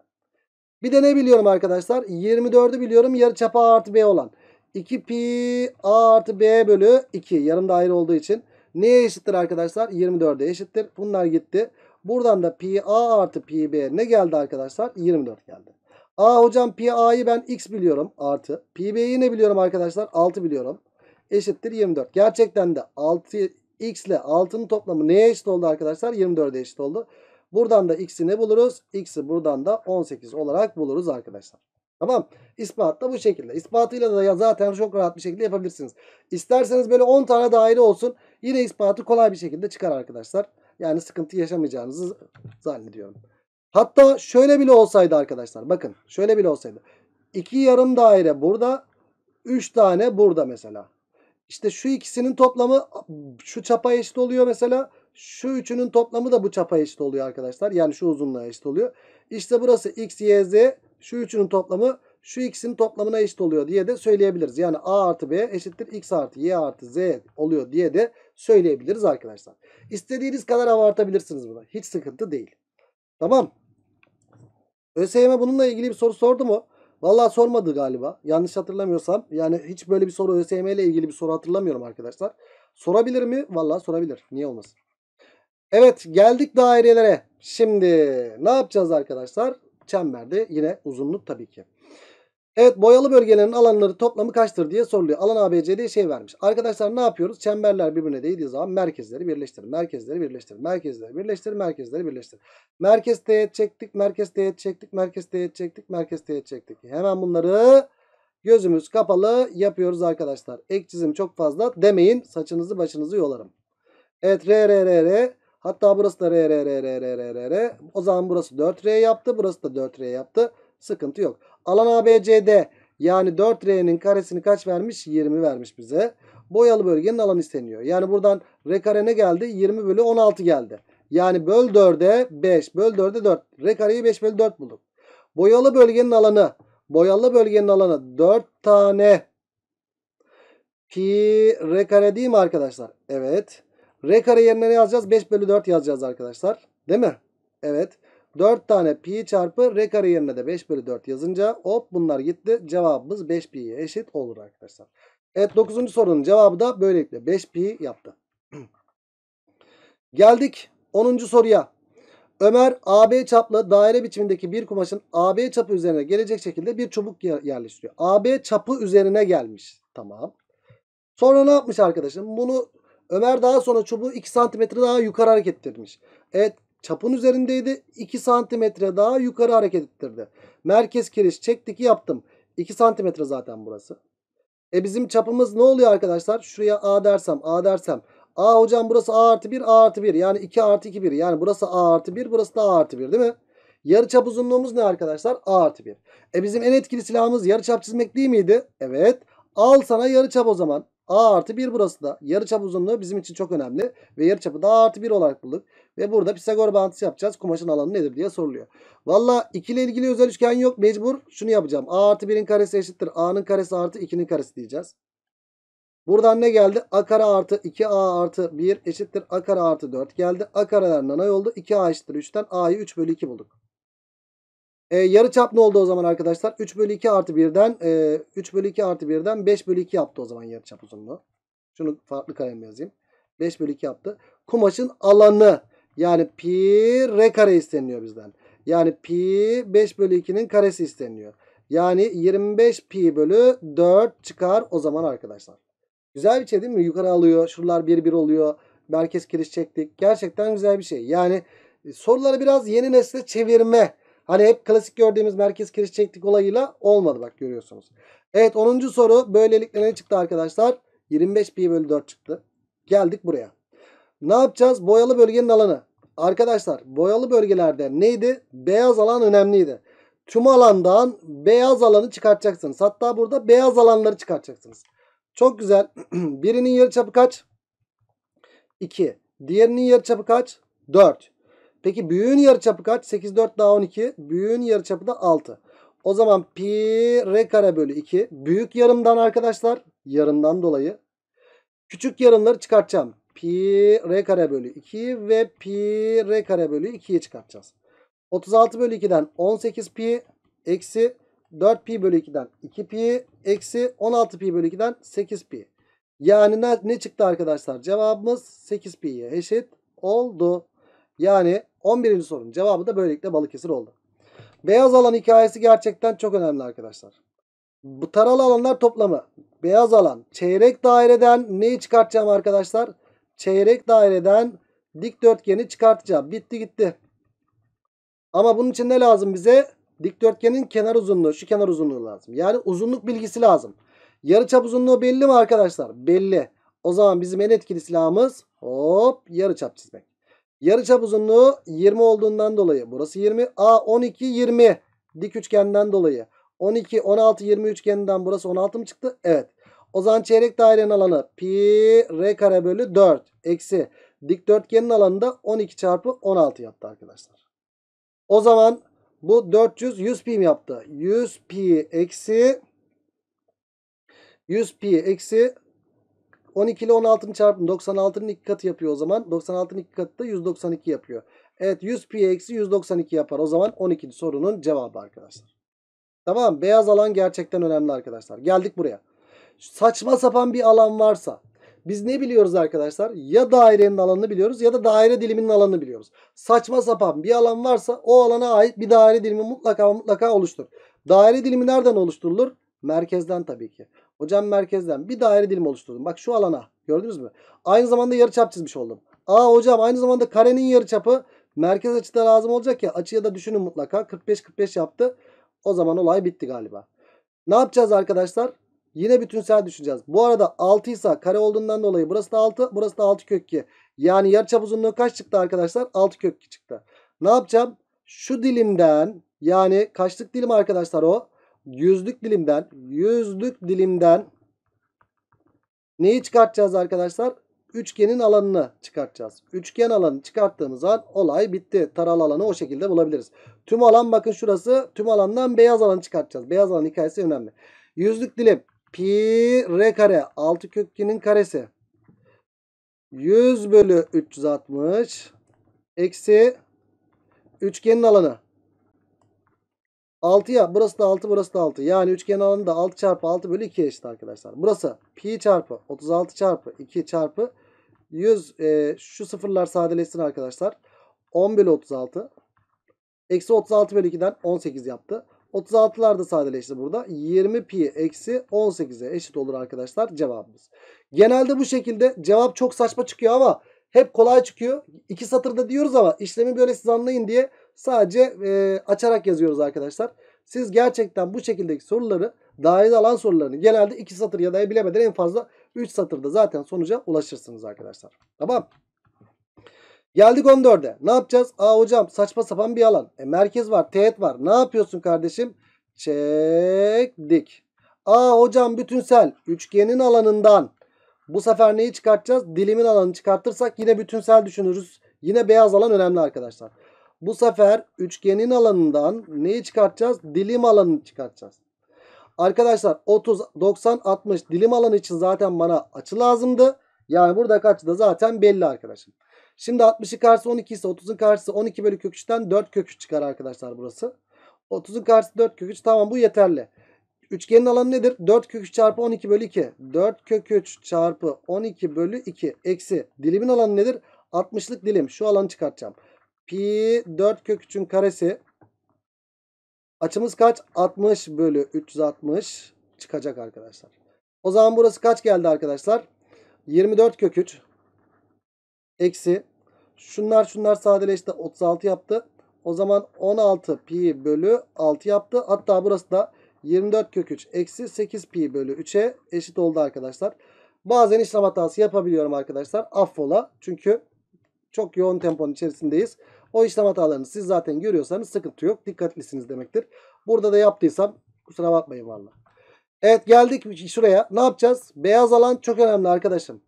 Bir de ne biliyorum arkadaşlar? 24'ü biliyorum. Yarıçapı a artı b olan. 2 pi a artı b bölü 2. Yarım daire olduğu için. Neye eşittir arkadaşlar? 24'e eşittir. Bunlar gitti. Buradan da pi a artı pi b ne geldi arkadaşlar? 24 geldi. A hocam pi a'yı ben x biliyorum artı. Pi b'yi ne biliyorum arkadaşlar? 6 biliyorum. Eşittir 24. Gerçekten de 6 x ile 6'nın toplamı neye eşit oldu arkadaşlar? 24'e eşit oldu. Buradan da x'i ne buluruz? X'i buradan da 18 olarak buluruz arkadaşlar. Tamam. İspat da bu şekilde. İspatıyla da zaten çok rahat bir şekilde yapabilirsiniz. İsterseniz böyle 10 tane daire olsun. Yine ispatı kolay bir şekilde çıkar arkadaşlar. Yani sıkıntı yaşamayacağınızı zannediyorum. Hatta şöyle bile olsaydı arkadaşlar. Bakın şöyle bile olsaydı. 2 yarım daire burada. üç tane burada mesela. İşte şu ikisinin toplamı şu çapa eşit oluyor mesela. Şu üçünün toplamı da bu çapa eşit oluyor arkadaşlar. Yani şu uzunluğa eşit oluyor. İşte burası x, y, z. Şu üçünün toplamı şu x'in toplamına eşit oluyor diye de söyleyebiliriz. Yani a artı b eşittir x artı y artı z oluyor diye de söyleyebiliriz arkadaşlar. İstediğiniz kadar abartabilirsiniz bunu, Hiç sıkıntı değil. Tamam. ÖSYM bununla ilgili bir soru sordu mu? Vallahi sormadı galiba. Yanlış hatırlamıyorsam. Yani hiç böyle bir soru ÖSYM ile ilgili bir soru hatırlamıyorum arkadaşlar. Sorabilir mi? Vallahi sorabilir. Niye olmasın? Evet geldik dairelere. Şimdi ne yapacağız arkadaşlar? Çemberde yine uzunluk tabii ki. Evet boyalı bölgelerin alanları toplamı kaçtır diye soruluyor. Alan ABC şey vermiş. Arkadaşlar ne yapıyoruz? Çemberler birbirine değdiği zaman merkezleri birleştir. Merkezleri birleştir. Merkezleri birleştir. Merkezleri birleştir. Merkez teğet çektik. Merkez teğet çektik. Merkez teğet çektik. Merkez teğet çektik. Hemen bunları gözümüz kapalı yapıyoruz arkadaşlar. Ek çizim çok fazla demeyin. Saçınızı başınızı yolarım. Evet R R R R. Hatta burası da R R R R R R R. O zaman burası 4R yaptı. Burası da 4R yaptı. Sıkıntı yok. Alan ABCD yani 4R'nin karesini kaç vermiş? 20 vermiş bize. Boyalı bölgenin alanı isteniyor. Yani buradan R kare ne geldi? 20 bölü 16 geldi. Yani böl 4'e 5. Böl 4'e 4. R kareyi 5 bölü 4 bulduk. Boyalı bölgenin alanı. Boyalı bölgenin alanı 4 tane pi r kare değil mi arkadaşlar? Evet. R kare yerine ne yazacağız? 5 bölü 4 yazacağız arkadaşlar. Değil mi? Evet. 4 tane pi çarpı r kare yerine de 5 bölü 4 yazınca hop bunlar gitti. Cevabımız 5 pi'ye eşit olur arkadaşlar. Evet 9. sorunun cevabı da böylelikle 5 pi yaptı. <clears throat> Geldik 10. soruya. Ömer AB çaplı daire biçimindeki bir kumaşın AB çapı üzerine gelecek şekilde bir çubuk yerleştiriyor. AB çapı üzerine gelmiş. Tamam. Sonra ne yapmış arkadaşım? Bunu Ömer daha sonra çubuğu 2 santimetre daha yukarı hareket ettirmiş. Evet Çapın üzerindeydi. 2 santimetre daha yukarı hareket ettirdi. Merkez kiriş çektik, yaptım. 2 santimetre zaten burası. E bizim çapımız ne oluyor arkadaşlar? Şuraya A dersem A dersem. A hocam burası A artı 1 A artı 1. Yani 2 artı 2 1. Yani burası A artı 1 burası da A artı 1 değil mi? Yarı çap uzunluğumuz ne arkadaşlar? A artı 1. E bizim en etkili silahımız yarı çap çizmek değil miydi? Evet. Al sana yarı çap o zaman. A artı 1 burası da. Yarıçap uzunluğu bizim için çok önemli. Ve yarıçapı da A artı 1 olarak bulduk. Ve burada Pisagor bağıntısı yapacağız. Kumaşın alanı nedir diye soruluyor. Valla 2 ile ilgili özel üçgen yok. Mecbur şunu yapacağım. A artı 1'in karesi eşittir. A'nın karesi artı 2'nin karesi diyeceğiz. Buradan ne geldi? A kare artı 2A artı 1 eşittir. A kare artı 4 geldi. A karelerden ana oldu? 2A eşittir 3'ten A'yı 3 bölü 2 bulduk. E, yarı çap ne oldu o zaman arkadaşlar? 3 bölü 2 artı 1'den e, 3 bölü 2 artı 1'den 5 bölü 2 yaptı o zaman yarı çap uzunluğu. Şunu farklı kalemle yazayım. 5 bölü 2 yaptı. Kumaşın alanı yani pi r kare isteniyor bizden. Yani pi 5 bölü 2'nin karesi isteniyor. Yani 25 pi bölü 4 çıkar o zaman arkadaşlar. Güzel bir şey değil mi? Yukarı alıyor. Şuralar bir bir oluyor. Merkez kiriş çektik. Gerçekten güzel bir şey. Yani e, soruları biraz yeni nesle çevirme Hani hep klasik gördüğümüz merkez kiriş çektik olayıyla olmadı bak görüyorsunuz. Evet 10. soru böylelikle ne çıktı arkadaşlar? 25 pi bölü 4 çıktı. Geldik buraya. Ne yapacağız? Boyalı bölgenin alanı. Arkadaşlar boyalı bölgelerde neydi? Beyaz alan önemliydi. Tüm alandan beyaz alanı çıkartacaksınız. Hatta burada beyaz alanları çıkartacaksınız. Çok güzel. <clears throat> Birinin yarıçapı kaç? 2. Diğerinin yarıçapı kaç? 4. Peki büyüğün yarıçapı kaç? 8 4 daha 12. Büyüğün yarıçapı da 6. O zaman pi r kare bölü 2. Büyük yarımdan arkadaşlar yarımdan dolayı küçük yarımları çıkartacağım. Pi r kare bölü 2 ve pi r kare bölü 2'yi çıkartacağız. 36 bölü 2'den 18 pi eksi 4 pi bölü 2'den 2 pi eksi 16 pi bölü 2'den 8 pi. Yani ne, ne çıktı arkadaşlar? Cevabımız 8 pi'ye eşit oldu. Yani 11. sorunun cevabı da böylelikle Balıkesir oldu. Beyaz alan hikayesi gerçekten çok önemli arkadaşlar. Bu taralı alanlar toplamı. Beyaz alan çeyrek daireden neyi çıkartacağım arkadaşlar? Çeyrek daireden dikdörtgeni çıkartacağım. Bitti gitti. Ama bunun için ne lazım bize? Dikdörtgenin kenar uzunluğu, şu kenar uzunluğu lazım. Yani uzunluk bilgisi lazım. Yarıçap uzunluğu belli mi arkadaşlar? Belli. O zaman bizim en etkili silahımız hop yarıçap çizmek. Yarıçap uzunluğu 20 olduğundan dolayı. Burası 20. A 12 20 dik üçgenden dolayı. 12 16 20 üçgeninden burası 16 mı çıktı? Evet. O zaman çeyrek dairenin alanı pi r kare bölü 4 eksi dik dörtgenin alanı da 12 çarpı 16 yaptı arkadaşlar. O zaman bu 400 100 pi yaptı? 100 pi eksi 100 pi eksi 12 ile 16'ını çarpımı 96'nın iki katı yapıyor o zaman. 96'nın iki katı da 192 yapıyor. Evet 100 pi eksi 192 yapar. O zaman 12. sorunun cevabı arkadaşlar. Tamam beyaz alan gerçekten önemli arkadaşlar. Geldik buraya. Saçma sapan bir alan varsa biz ne biliyoruz arkadaşlar? Ya dairenin alanını biliyoruz ya da daire diliminin alanını biliyoruz. Saçma sapan bir alan varsa o alana ait bir daire dilimi mutlaka mutlaka oluştur. Daire dilimi nereden oluşturulur? Merkezden tabii ki. Hocam merkezden bir daire dilim oluşturdum. Bak şu alana gördünüz mü? Aynı zamanda yarıçap çizmiş oldum. Aa hocam aynı zamanda karenin yarıçapı merkez açıda lazım olacak ya. Açıya da düşünün mutlaka. 45-45 yaptı. O zaman olay bitti galiba. Ne yapacağız arkadaşlar? Yine bütünsel düşüneceğiz. Bu arada 6 ise kare olduğundan dolayı burası da 6. Burası da 6 kök 2. Yani yarıçap uzunluğu kaç çıktı arkadaşlar? 6 kök 2 çıktı. Ne yapacağım? Şu dilimden yani kaçlık dilim arkadaşlar o? yüzlük dilimden yüzlük dilimden neyi çıkartacağız arkadaşlar? Üçgenin alanını çıkartacağız. Üçgen alanı çıkarttığımız an olay bitti. Taralı alanı o şekilde bulabiliriz. Tüm alan bakın şurası. Tüm alandan beyaz alanı çıkartacağız. Beyaz alan hikayesi önemli. Yüzlük dilim pi r kare 6 kökünün karesi 100 bölü 360 eksi üçgenin alanı 6 ya burası da 6 burası da 6. Yani üçgen alanı da 6 çarpı 6 bölü 2 eşit arkadaşlar. Burası pi çarpı 36 çarpı 2 çarpı 100 e, şu sıfırlar sadeleşsin arkadaşlar. 10 bölü 36. Eksi 36 bölü 2'den 18 yaptı. 36'lar da sadeleşti burada. 20 pi eksi 18'e eşit olur arkadaşlar cevabımız. Genelde bu şekilde cevap çok saçma çıkıyor ama hep kolay çıkıyor. İki satırda diyoruz ama işlemi böyle siz anlayın diye Sadece e, açarak yazıyoruz arkadaşlar. Siz gerçekten bu şekildeki soruları dairede alan sorularını genelde 2 satır ya da bilemeden en fazla 3 satırda zaten sonuca ulaşırsınız arkadaşlar. Tamam. Geldik 14'e. Ne yapacağız? Aa hocam saçma sapan bir alan. E, merkez var, teğet var. Ne yapıyorsun kardeşim? Çektik. Aa hocam bütünsel üçgenin alanından. Bu sefer neyi çıkartacağız? Dilimin alanını çıkartırsak yine bütünsel düşünürüz. Yine beyaz alan önemli arkadaşlar. Bu sefer üçgenin alanından neyi çıkartacağız? Dilim alanını çıkartacağız. Arkadaşlar 30, 90, 60 dilim alanı için zaten bana açı lazımdı. Yani burada kaçı da zaten belli arkadaşım. Şimdi 60'ın karşısı 12 ise 30'un karşısı 12 bölü kök 3'ten 4 kök 3 çıkar arkadaşlar burası. 30'un karşısı 4 kök 3 tamam bu yeterli. Üçgenin alanı nedir? 4 kök 3 çarpı 12 bölü 2. 4 kök 3 çarpı 12 bölü 2 eksi dilimin alanı nedir? 60'lık dilim şu alanı çıkartacağım. Pi 4 kök 3'ün karesi. Açımız kaç? 60 bölü 360 çıkacak arkadaşlar. O zaman burası kaç geldi arkadaşlar? 24 kök 3 eksi şunlar şunlar sadeleşti 36 yaptı. O zaman 16 pi bölü 6 yaptı. Hatta burası da 24 kök 3 eksi 8 pi bölü 3'e eşit oldu arkadaşlar. Bazen işlem hatası yapabiliyorum arkadaşlar. Affola. Çünkü çok yoğun temponun içerisindeyiz. O işlem hatalarını siz zaten görüyorsanız sıkıntı yok. Dikkatlisiniz demektir. Burada da yaptıysam kusura bakmayın valla. Evet geldik şuraya. Ne yapacağız? Beyaz alan çok önemli arkadaşım.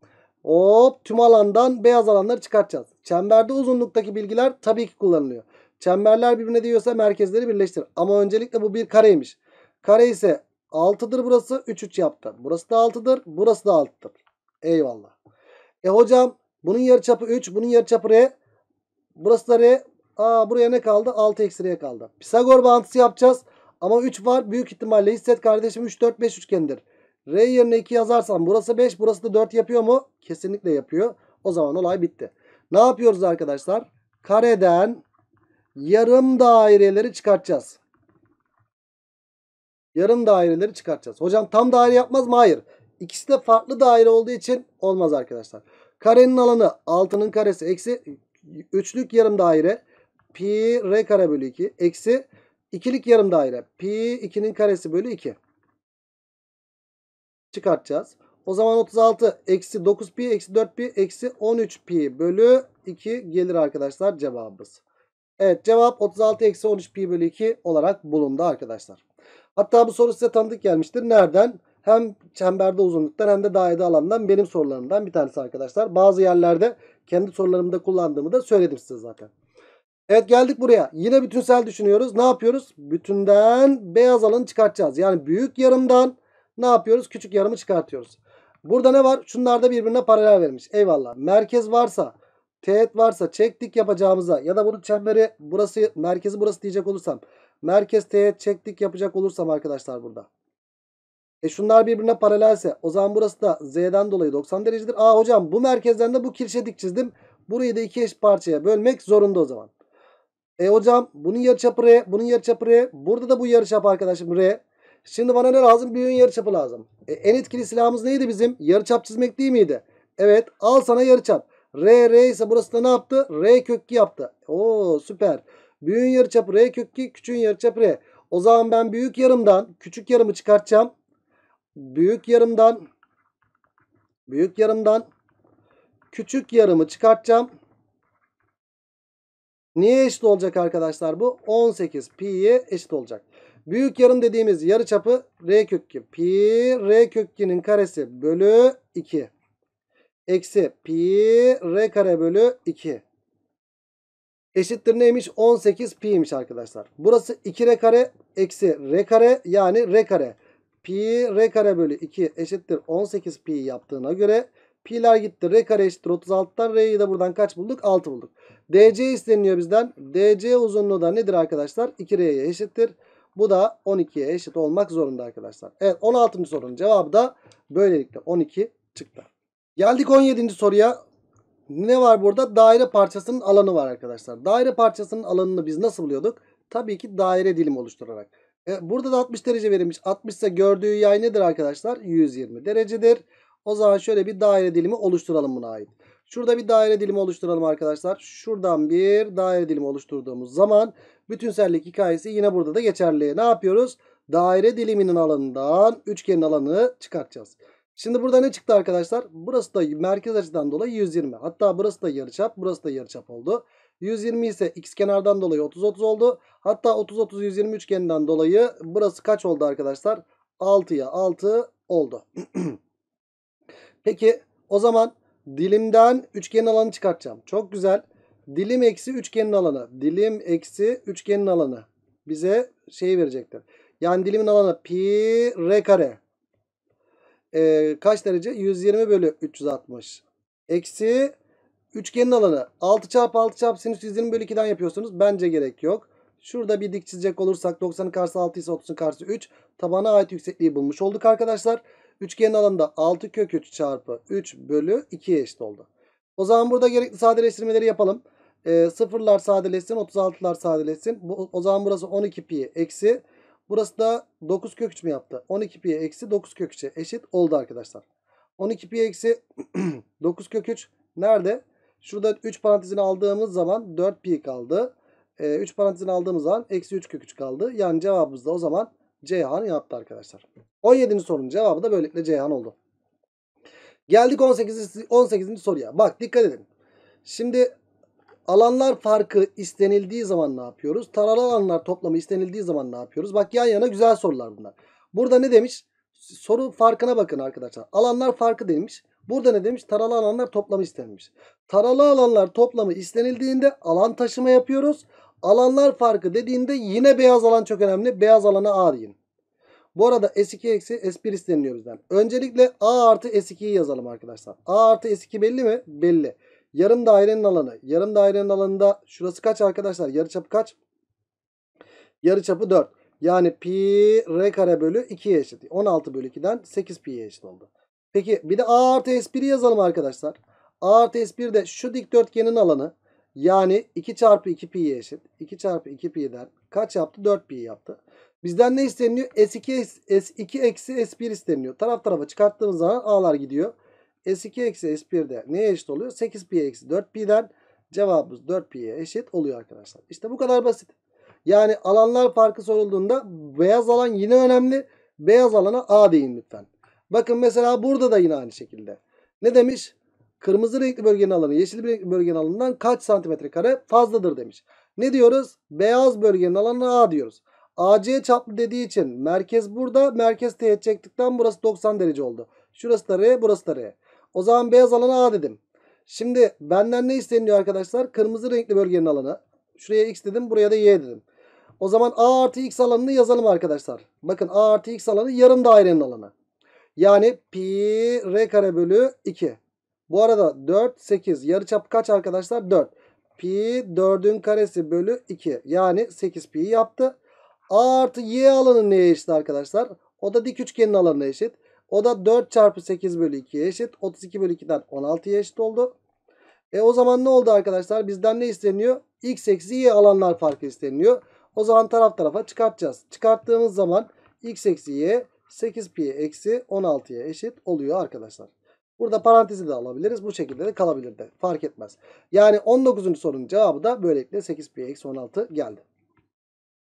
Hop tüm alandan beyaz alanları çıkartacağız. Çemberde uzunluktaki bilgiler tabii ki kullanılıyor. Çemberler birbirine diyorsa merkezleri birleştir. Ama öncelikle bu bir kareymiş. Kare ise 6'dır burası. 3 3 yaptı. Burası da 6'dır. Burası da 6'dır. Eyvallah. E hocam bunun yarıçapı 3. Bunun yarıçapı R. Burası da R. Aa, buraya ne kaldı? 6 eksi R kaldı. Pisagor bağıntısı yapacağız. Ama 3 var. Büyük ihtimalle hisset kardeşim 3, 4, 5 üçgendir. R yerine 2 yazarsam burası 5 burası da 4 yapıyor mu? Kesinlikle yapıyor. O zaman olay bitti. Ne yapıyoruz arkadaşlar? Kareden yarım daireleri çıkartacağız. Yarım daireleri çıkartacağız. Hocam tam daire yapmaz mı? Hayır. İkisi de farklı daire olduğu için olmaz arkadaşlar. Karenin alanı 6'nın karesi eksi üçlük yarım daire pi r kare bölü 2 eksi ikilik yarım daire pi 2'nin karesi bölü 2 çıkartacağız. O zaman 36 eksi 9 pi eksi 4 pi eksi 13 pi bölü 2 gelir arkadaşlar cevabımız. Evet cevap 36 eksi 13 pi bölü 2 olarak bulundu arkadaşlar. Hatta bu soru size tanıdık gelmiştir. Nereden? Hem çemberde uzunluktan hem de dairede alandan benim sorularımdan bir tanesi arkadaşlar. Bazı yerlerde kendi sorularımda kullandığımı da söyledim size zaten. Evet geldik buraya. Yine bütünsel düşünüyoruz. Ne yapıyoruz? Bütünden beyaz alanı çıkartacağız. Yani büyük yarımdan ne yapıyoruz? Küçük yarımı çıkartıyoruz. Burada ne var? Şunlar da birbirine paralel vermiş. Eyvallah. Merkez varsa, teğet varsa çektik yapacağımıza ya da bunun çemberi burası, merkezi burası diyecek olursam. Merkez teğet çektik yapacak olursam arkadaşlar burada. E şunlar birbirine paralelse o zaman burası da z'den dolayı 90 derecedir. Aa hocam bu merkezden de bu kirişe çizdim. Burayı da iki eş parçaya bölmek zorunda o zaman. E hocam bunun yarıçapı r, bunun yarıçapı r. Burada da bu yarıçap arkadaşım r. Şimdi bana ne lazım? Büyüğün yarıçapı lazım. E, en etkili silahımız neydi bizim? Yarıçap çizmek değil miydi? Evet al sana yarıçap. R R ise burası da ne yaptı? R kökü yaptı. Oo süper. Büyüğün yarıçapı R kökü, küçüğün yarıçapı R. O zaman ben büyük yarımdan küçük yarımı çıkartacağım büyük yarımdan büyük yarımdan küçük yarımı çıkartacağım. Niye eşit olacak arkadaşlar bu? 18 pi'ye eşit olacak. Büyük yarım dediğimiz yarı çapı r kök 2 pi r kök 2'nin karesi bölü 2. Eksi pi r kare bölü 2. Eşittir neymiş? 18 pi'ymiş arkadaşlar. Burası 2 r kare eksi r kare yani r kare pi r kare bölü 2 eşittir 18 pi yaptığına göre pi'ler gitti. R kare eşittir 36'dan r'yi de buradan kaç bulduk? 6 bulduk. DC isteniyor bizden. DC uzunluğu da nedir arkadaşlar? 2r'ye eşittir. Bu da 12'ye eşit olmak zorunda arkadaşlar. Evet 16. sorunun cevabı da böylelikle 12 çıktı. Geldik 17. soruya. Ne var burada? Daire parçasının alanı var arkadaşlar. Daire parçasının alanını biz nasıl buluyorduk? Tabii ki daire dilim oluşturarak. E, burada da 60 derece verilmiş. 60 ise gördüğü yay nedir arkadaşlar? 120 derecedir. O zaman şöyle bir daire dilimi oluşturalım buna ait. Şurada bir daire dilimi oluşturalım arkadaşlar. Şuradan bir daire dilimi oluşturduğumuz zaman bütünsellik hikayesi yine burada da geçerli. Ne yapıyoruz? Daire diliminin alanından üçgenin alanı çıkartacağız. Şimdi burada ne çıktı arkadaşlar? Burası da merkez açıdan dolayı 120. Hatta burası da yarıçap, burası da yarıçap oldu. 120 ise x kenardan dolayı 30 30 oldu. Hatta 30 30 120 üçgeninden dolayı burası kaç oldu arkadaşlar? 6'ya 6 oldu. <clears throat> Peki o zaman dilimden üçgenin alanı çıkartacağım. Çok güzel. Dilim eksi üçgenin alanı. Dilim eksi üçgenin alanı. Bize şey verecektir. Yani dilimin alanı pi r kare. Ee, kaç derece? 120 bölü 360. Eksi Üçgenin alanı 6 çarpı 6 çarpı sinüs 120 bölü 2'den yapıyorsunuz. Bence gerek yok. Şurada bir dik çizecek olursak 90'ın karşısı 6 ise 30'un karşısı 3. Tabana ait yüksekliği bulmuş olduk arkadaşlar. Üçgenin alanı da 6 kök 3 çarpı 3 bölü 2'ye eşit oldu. O zaman burada gerekli sadeleştirmeleri yapalım. E, sıfırlar sadeleşsin 36'lar sadeleşsin. Bu, o zaman burası 12 pi eksi. Burası da 9 kök 3 mü yaptı? 12 pi eksi 9 kök 3'e eşit oldu arkadaşlar. 12 pi eksi 9 <clears throat> kök 3 nerede? Şurada 3 parantezini aldığımız zaman 4 pi kaldı. E, ee, 3 parantezini aldığımız zaman eksi 3 kök 3 kaldı. Yani cevabımız da o zaman Ceyhan yaptı arkadaşlar. 17. sorunun cevabı da böylelikle Ceyhan oldu. Geldik 18. 18. soruya. Bak dikkat edin. Şimdi alanlar farkı istenildiği zaman ne yapıyoruz? Taralı alanlar toplamı istenildiği zaman ne yapıyoruz? Bak yan yana güzel sorular bunlar. Burada ne demiş? Soru farkına bakın arkadaşlar. Alanlar farkı demiş. Burada ne demiş? Taralı alanlar toplamı istenmiş. Taralı alanlar toplamı istenildiğinde alan taşıma yapıyoruz. Alanlar farkı dediğinde yine beyaz alan çok önemli. Beyaz alana A deyin. Bu arada S2 eksi S1 isteniliyor bizden. Öncelikle A artı S2'yi yazalım arkadaşlar. A artı S2 belli mi? Belli. Yarım dairenin alanı. Yarım dairenin alanında şurası kaç arkadaşlar? Yarı Yarıçapı kaç? Yarı çapı 4. Yani pi r kare bölü 2'ye eşit. 16 bölü 2'den 8 pi'ye eşit oldu. Peki bir de A artı S1'i yazalım arkadaşlar. A artı S1 de şu dikdörtgenin alanı. Yani 2 çarpı 2 pi'ye eşit. 2 çarpı 2 pi'den kaç yaptı? 4 pi yaptı. Bizden ne isteniyor? S2, S2 eksi S1 isteniyor. Taraf tarafa çıkarttığımız zaman A'lar gidiyor. S2 eksi S1 de neye eşit oluyor? 8 pi eksi 4 pi'den cevabımız 4 pi'ye eşit oluyor arkadaşlar. İşte bu kadar basit. Yani alanlar farkı sorulduğunda beyaz alan yine önemli. Beyaz alana A deyin lütfen. Bakın mesela burada da yine aynı şekilde. Ne demiş? Kırmızı renkli bölgenin alanı yeşil renkli bölgenin alanından kaç santimetre kare fazladır demiş. Ne diyoruz? Beyaz bölgenin alanı A diyoruz. AC çaplı dediği için merkez burada. Merkez T'ye çektikten burası 90 derece oldu. Şurası da R, burası da R. O zaman beyaz alana A dedim. Şimdi benden ne isteniyor arkadaşlar? Kırmızı renkli bölgenin alanı. Şuraya X dedim, buraya da Y dedim. O zaman A artı X alanını yazalım arkadaşlar. Bakın A artı X alanı yarım dairenin alanı. Yani pi r kare bölü 2. Bu arada 4 8 yarıçap kaç arkadaşlar? 4. Pi 4'ün karesi bölü 2. Yani 8 pi yaptı. A artı y alanı neye eşit arkadaşlar? O da dik üçgenin alanına eşit. O da 4 çarpı 8 bölü 2'ye eşit. 32 bölü 2'den 16'ya eşit oldu. E o zaman ne oldu arkadaşlar? Bizden ne isteniyor? X eksi Y alanlar farkı isteniyor. O zaman taraf tarafa çıkartacağız. Çıkarttığımız zaman X eksi Y 8 pi eksi 16'ya eşit oluyor arkadaşlar. Burada parantezi de alabiliriz. Bu şekilde de kalabilir de. Fark etmez. Yani 19. sorunun cevabı da böylelikle 8 pi eksi 16 geldi.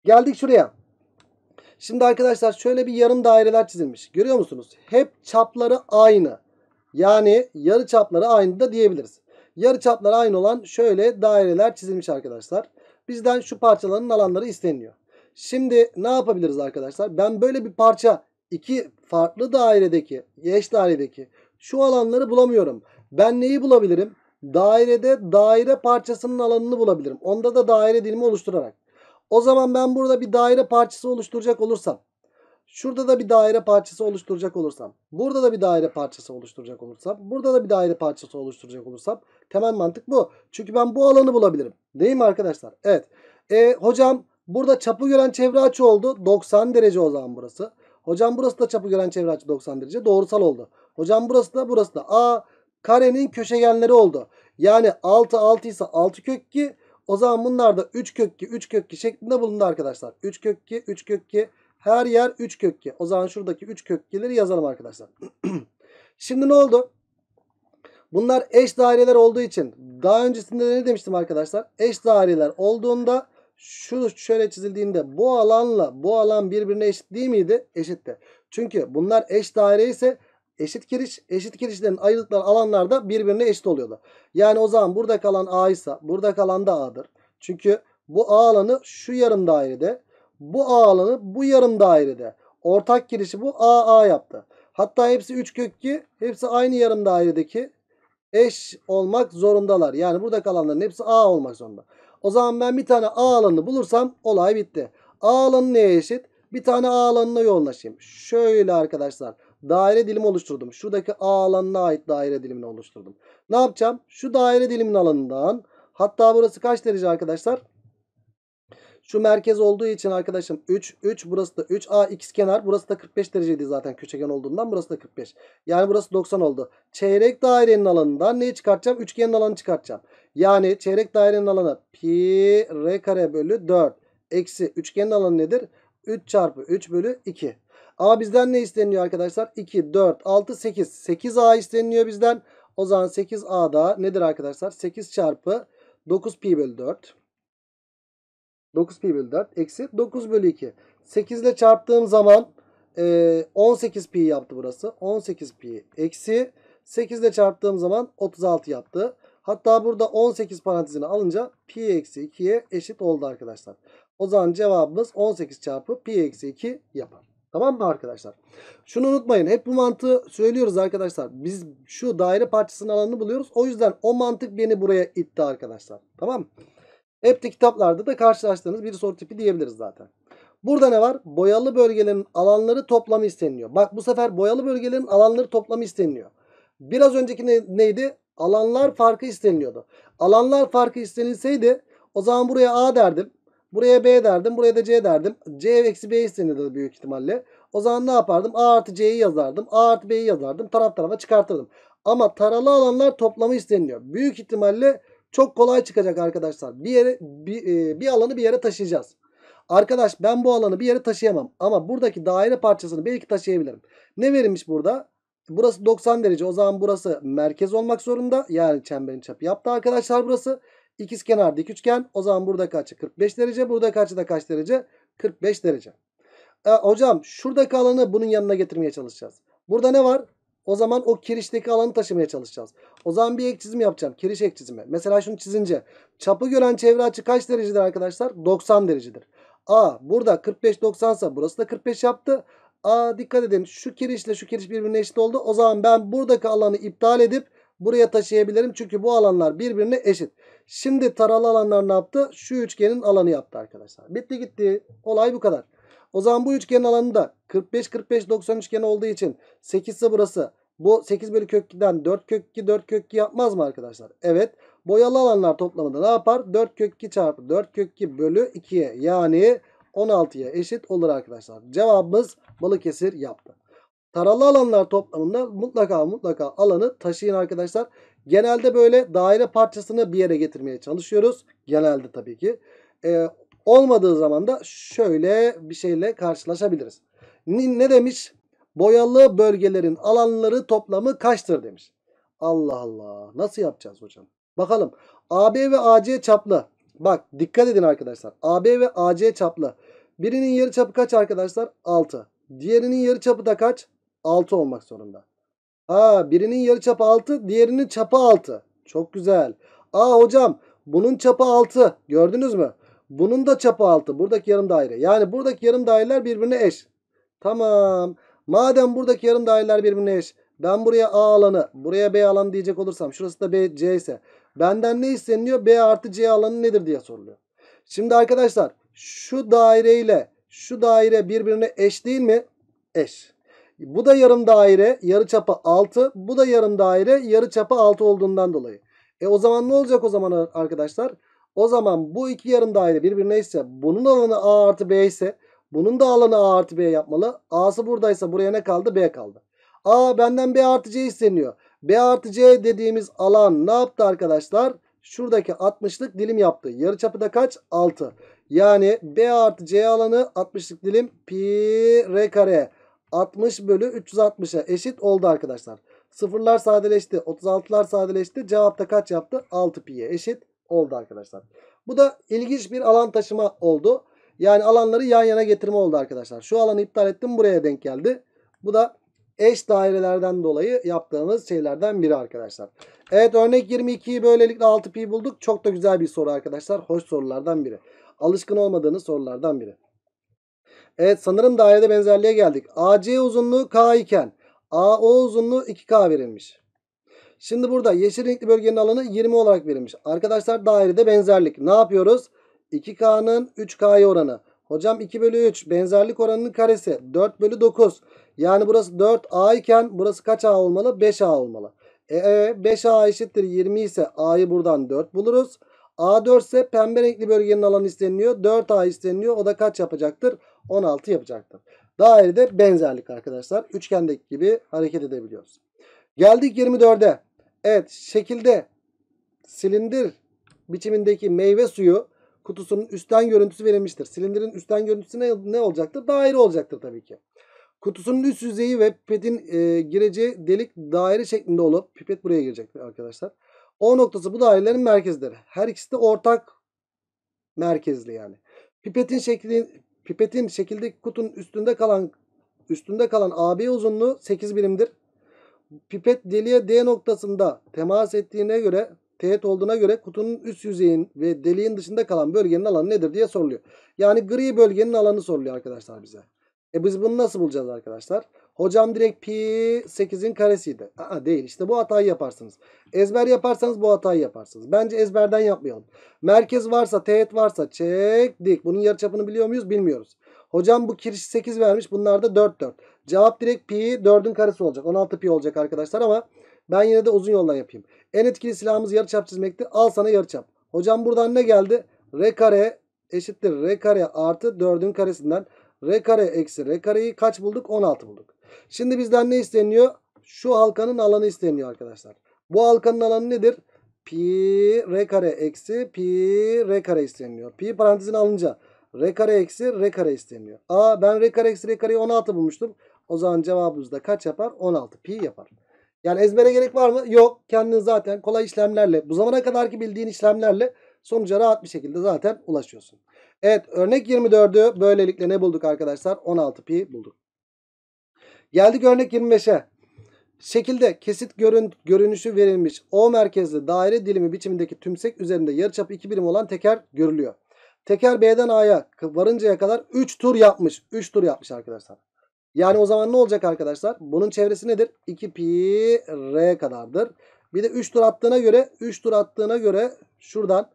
Geldik şuraya. Şimdi arkadaşlar şöyle bir yarım daireler çizilmiş. Görüyor musunuz? Hep çapları aynı. Yani yarı çapları aynı da diyebiliriz. Yarı çapları aynı olan şöyle daireler çizilmiş arkadaşlar. Bizden şu parçaların alanları isteniyor. Şimdi ne yapabiliriz arkadaşlar? Ben böyle bir parça iki farklı dairedeki, eş dairedeki şu alanları bulamıyorum. Ben neyi bulabilirim? Dairede daire parçasının alanını bulabilirim. Onda da daire dilimi oluşturarak. O zaman ben burada bir daire parçası oluşturacak olursam. Şurada da bir daire parçası oluşturacak olursam. Burada da bir daire parçası oluşturacak olursam. Burada da bir daire parçası oluşturacak olursam. Temel mantık bu. Çünkü ben bu alanı bulabilirim. Değil mi arkadaşlar? Evet. E, hocam burada çapı gören çevre açı oldu. 90 derece o zaman burası. Hocam burası da çapı gören çevre açı 90 derece. Doğrusal oldu. Hocam burası da burası da. A karenin köşegenleri oldu. Yani 6 6 ise 6 kök 2. O zaman bunlar da 3 kök 2 3 kök 2 şeklinde bulundu arkadaşlar. 3 kök 2 3 kök 2 her yer 3 kök 2. O zaman şuradaki 3 kök 2'leri yazalım arkadaşlar. <clears throat> Şimdi ne oldu? Bunlar eş daireler olduğu için daha öncesinde ne demiştim arkadaşlar? Eş daireler olduğunda şu şöyle çizildiğinde bu alanla bu alan birbirine eşit değil miydi? Eşit Çünkü bunlar eş daire ise eşit giriş, eşit girişlerin ayrılıkları alanlarda birbirine eşit oluyorlar. Yani o zaman burada kalan A ise burada kalan da A'dır. Çünkü bu A alanı şu yarım dairede, bu A alanı bu yarım dairede. Ortak girişi bu A A yaptı. Hatta hepsi 3 kök hepsi aynı yarım dairedeki eş olmak zorundalar. Yani burada kalanların hepsi A olmak zorunda. O zaman ben bir tane A alanını bulursam olay bitti. A alanı neye eşit? Bir tane A alanına yoğunlaşayım. Şöyle arkadaşlar. Daire dilimi oluşturdum. Şuradaki A alanına ait daire dilimini oluşturdum. Ne yapacağım? Şu daire dilimin alanından hatta burası kaç derece arkadaşlar? Şu merkez olduğu için arkadaşım 3, 3 burası da 3. A x kenar burası da 45 dereceydi zaten köşegen olduğundan burası da 45. Yani burası 90 oldu. Çeyrek dairenin alanından neyi çıkartacağım? Üçgenin alanı çıkartacağım. Yani çeyrek dairenin alanı pi r kare bölü 4 eksi üçgenin alanı nedir? 3 çarpı 3 bölü 2. A bizden ne isteniyor arkadaşlar? 2, 4, 6, 8. 8A isteniyor bizden. O zaman 8A da nedir arkadaşlar? 8 çarpı 9 pi bölü 4. 9 pi bölü 4 eksi 9 bölü 2. 8 ile çarptığım zaman e, 18 pi yaptı burası. 18 pi eksi 8 ile çarptığım zaman 36 yaptı. Hatta burada 18 parantezini alınca pi eksi 2'ye eşit oldu arkadaşlar. O zaman cevabımız 18 çarpı pi eksi 2 yapar. Tamam mı arkadaşlar? Şunu unutmayın. Hep bu mantığı söylüyoruz arkadaşlar. Biz şu daire parçasının alanını buluyoruz. O yüzden o mantık beni buraya itti arkadaşlar. Tamam mı? Hepte kitaplarda da karşılaştığınız bir soru tipi diyebiliriz zaten. Burada ne var? Boyalı bölgelerin alanları toplamı isteniliyor. Bak bu sefer boyalı bölgelerin alanları toplamı isteniliyor. Biraz önceki ne, neydi? Alanlar farkı isteniliyordu. Alanlar farkı istenilseydi o zaman buraya A derdim. Buraya B derdim. Buraya da C derdim. C eksi B istenildi büyük ihtimalle. O zaman ne yapardım? A artı C'yi yazardım. A artı B'yi yazardım. Taraf tarafa çıkartırdım. Ama taralı alanlar toplamı isteniliyor. Büyük ihtimalle çok kolay çıkacak arkadaşlar. Bir yere bir, e, bir alanı bir yere taşıyacağız. Arkadaş ben bu alanı bir yere taşıyamam. Ama buradaki daire parçasını belki taşıyabilirim. Ne verilmiş burada? Burası 90 derece. O zaman burası merkez olmak zorunda. Yani çemberin çapı yaptı arkadaşlar burası. İkiz kenar dik üçgen. O zaman burada açı 45 derece. burada açı da kaç derece? 45 derece. E, hocam şuradaki alanı bunun yanına getirmeye çalışacağız. Burada ne var? O zaman o kirişteki alanı taşımaya çalışacağız. O zaman bir ek çizim yapacağım. Kiriş ek çizimi. Mesela şunu çizince çapı gören çevre açı kaç derecedir arkadaşlar? 90 derecedir. A burada 45 90 ise burası da 45 yaptı. A dikkat edin şu kirişle şu kiriş birbirine eşit oldu. O zaman ben buradaki alanı iptal edip buraya taşıyabilirim. Çünkü bu alanlar birbirine eşit. Şimdi taralı alanlar ne yaptı? Şu üçgenin alanı yaptı arkadaşlar. Bitti gitti. Olay bu kadar. O zaman bu üçgenin alanı da 45-45-90 üçgeni olduğu için 8 ise burası. Bu 8 bölü kök 2'den 4 kök 2 4 kök 2 yapmaz mı arkadaşlar? Evet. Boyalı alanlar toplamında ne yapar? 4 kök 2 çarpı 4 kök 2 bölü 2'ye yani 16'ya eşit olur arkadaşlar. Cevabımız Balıkesir yaptı. Taralı alanlar toplamında mutlaka mutlaka alanı taşıyın arkadaşlar. Genelde böyle daire parçasını bir yere getirmeye çalışıyoruz. Genelde tabii ki. Ee, olmadığı zaman da şöyle bir şeyle karşılaşabiliriz. Ne, ne demiş? boyalı bölgelerin alanları toplamı kaçtır demiş. Allah Allah. Nasıl yapacağız hocam? Bakalım. AB ve AC çaplı. Bak dikkat edin arkadaşlar. AB ve AC çaplı. Birinin yarı çapı kaç arkadaşlar? 6. Diğerinin yarı çapı da kaç? 6 olmak zorunda. Ha birinin yarı çapı 6, diğerinin çapı 6. Çok güzel. Aa hocam bunun çapı 6. Gördünüz mü? Bunun da çapı 6. Buradaki yarım daire. Yani buradaki yarım daireler birbirine eş. Tamam. Madem buradaki yarım daireler birbirine eş. Ben buraya A alanı, buraya B alanı diyecek olursam şurası da B, C ise benden ne isteniyor? B artı C alanı nedir diye soruluyor. Şimdi arkadaşlar şu daire ile şu daire birbirine eş değil mi? Eş. Bu da yarım daire yarı çapı 6. Bu da yarım daire yarı çapı 6 olduğundan dolayı. E o zaman ne olacak o zaman arkadaşlar? O zaman bu iki yarım daire birbirine ise bunun alanı A artı B ise bunun da alanı A artı B yapmalı. A'sı buradaysa buraya ne kaldı? B kaldı. A benden B artı C isteniyor. B artı C dediğimiz alan ne yaptı arkadaşlar? Şuradaki 60'lık dilim yaptı. Yarıçapı da kaç? 6. Yani B artı C alanı 60'lık dilim pi r kare 60 bölü 360'a eşit oldu arkadaşlar. Sıfırlar sadeleşti. 36'lar sadeleşti. Cevapta kaç yaptı? 6 pi'ye eşit oldu arkadaşlar. Bu da ilginç bir alan taşıma oldu. Yani alanları yan yana getirme oldu arkadaşlar. Şu alanı iptal ettim buraya denk geldi. Bu da eş dairelerden dolayı yaptığımız şeylerden biri arkadaşlar. Evet örnek 22'yi böylelikle 6pi bulduk. Çok da güzel bir soru arkadaşlar. Hoş sorulardan biri. Alışkın olmadığınız sorulardan biri. Evet sanırım dairede benzerliğe geldik. AC uzunluğu K iken AO uzunluğu 2K verilmiş. Şimdi burada yeşil renkli bölgenin alanı 20 olarak verilmiş. Arkadaşlar dairede benzerlik. Ne yapıyoruz? 2K'nın 3K'ya oranı. Hocam 2 bölü 3 benzerlik oranının karesi 4 bölü 9. Yani burası 4A iken burası kaç A olmalı? 5A olmalı. E, e 5A eşittir 20 ise A'yı buradan 4 buluruz. A4 ise pembe renkli bölgenin alanı isteniliyor. 4A isteniliyor. O da kaç yapacaktır? 16 yapacaktır. Dairede benzerlik arkadaşlar. Üçgendeki gibi hareket edebiliyoruz. Geldik 24'e. Evet şekilde silindir biçimindeki meyve suyu kutusunun üstten görüntüsü verilmiştir. Silindirin üstten görüntüsü ne, ne olacaktır? Daire olacaktır tabii ki. Kutusunun üst yüzeyi ve pipetin e, gireceği delik daire şeklinde olup pipet buraya girecek arkadaşlar. O noktası bu dairelerin merkezidir. Her ikisi de ortak merkezli yani. Pipetin şekli pipetin şekildeki kutunun üstünde kalan üstünde kalan AB uzunluğu 8 birimdir. Pipet deliğe D noktasında temas ettiğine göre teğet olduğuna göre kutunun üst yüzeyin ve deliğin dışında kalan bölgenin alanı nedir diye soruluyor. Yani gri bölgenin alanı soruluyor arkadaşlar bize. E biz bunu nasıl bulacağız arkadaşlar? Hocam direkt pi 8'in karesiydi. Aa değil işte bu hatayı yaparsınız. Ezber yaparsanız bu hatayı yaparsınız. Bence ezberden yapmayalım. Merkez varsa teğet varsa çek dik. Bunun yarıçapını biliyor muyuz? Bilmiyoruz. Hocam bu kiriş 8 vermiş. Bunlar da 4 4. Cevap direkt pi 4'ün karesi olacak. 16 pi olacak arkadaşlar ama ben yine de uzun yoldan yapayım. En etkili silahımız yarıçap çizmekti. Al sana yarıçap. Hocam buradan ne geldi? R kare eşittir R kare artı 4'ün karesinden R kare eksi R kareyi kaç bulduk? 16 bulduk. Şimdi bizden ne isteniyor? Şu halkanın alanı isteniyor arkadaşlar. Bu halkanın alanı nedir? Pi R kare eksi pi R kare isteniyor. Pi parantezin alınca R kare eksi R kare isteniyor. Aa ben R kare eksi R kareyi 16 bulmuştum. O zaman cevabımızda kaç yapar? 16 pi yapar. Yani ezbere gerek var mı? Yok. Kendin zaten kolay işlemlerle bu zamana kadar ki bildiğin işlemlerle sonuca rahat bir şekilde zaten ulaşıyorsun. Evet örnek 24'ü böylelikle ne bulduk arkadaşlar? 16 pi bulduk. Geldik örnek 25'e. Şekilde kesit görün, görünüşü verilmiş O merkezli daire dilimi biçimindeki tümsek üzerinde yarıçap 2 birim olan teker görülüyor. Teker B'den A'ya varıncaya kadar 3 tur yapmış. 3 tur yapmış arkadaşlar. Yani o zaman ne olacak arkadaşlar? Bunun çevresi nedir? 2 pi r kadardır. Bir de 3 tur attığına göre 3 tur attığına göre şuradan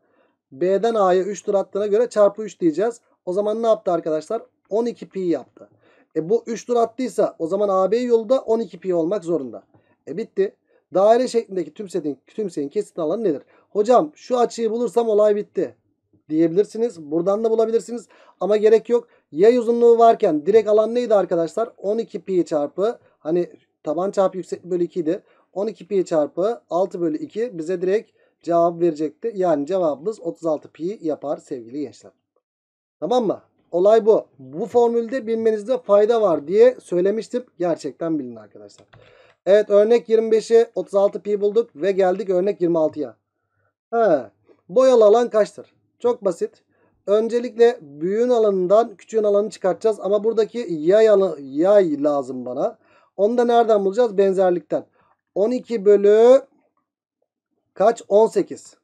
B'den A'ya 3 tur attığına göre çarpı 3 diyeceğiz. O zaman ne yaptı arkadaşlar? 12 pi yaptı. E bu 3 tur attıysa o zaman AB yolu da 12 pi olmak zorunda. E bitti. Daire şeklindeki tüm tüm tümseyin kesit alanı nedir? Hocam şu açıyı bulursam olay bitti diyebilirsiniz. Buradan da bulabilirsiniz ama gerek yok. Yay uzunluğu varken direkt alan neydi arkadaşlar? 12 pi çarpı hani taban çarpı yüksek bölü 2 idi. 12 pi çarpı 6 bölü 2 bize direkt cevap verecekti. Yani cevabımız 36 pi yapar sevgili gençler. Tamam mı? Olay bu. Bu formülde bilmenizde fayda var diye söylemiştim. Gerçekten bilin arkadaşlar. Evet örnek 25'i 36 pi bulduk ve geldik örnek 26'ya. He. Boyalı alan kaçtır? Çok basit. Öncelikle büyüğün alanından küçüğün alanını çıkartacağız. Ama buradaki yay, alanı, yay lazım bana. Onu da nereden bulacağız? Benzerlikten. 12 bölü kaç? 18.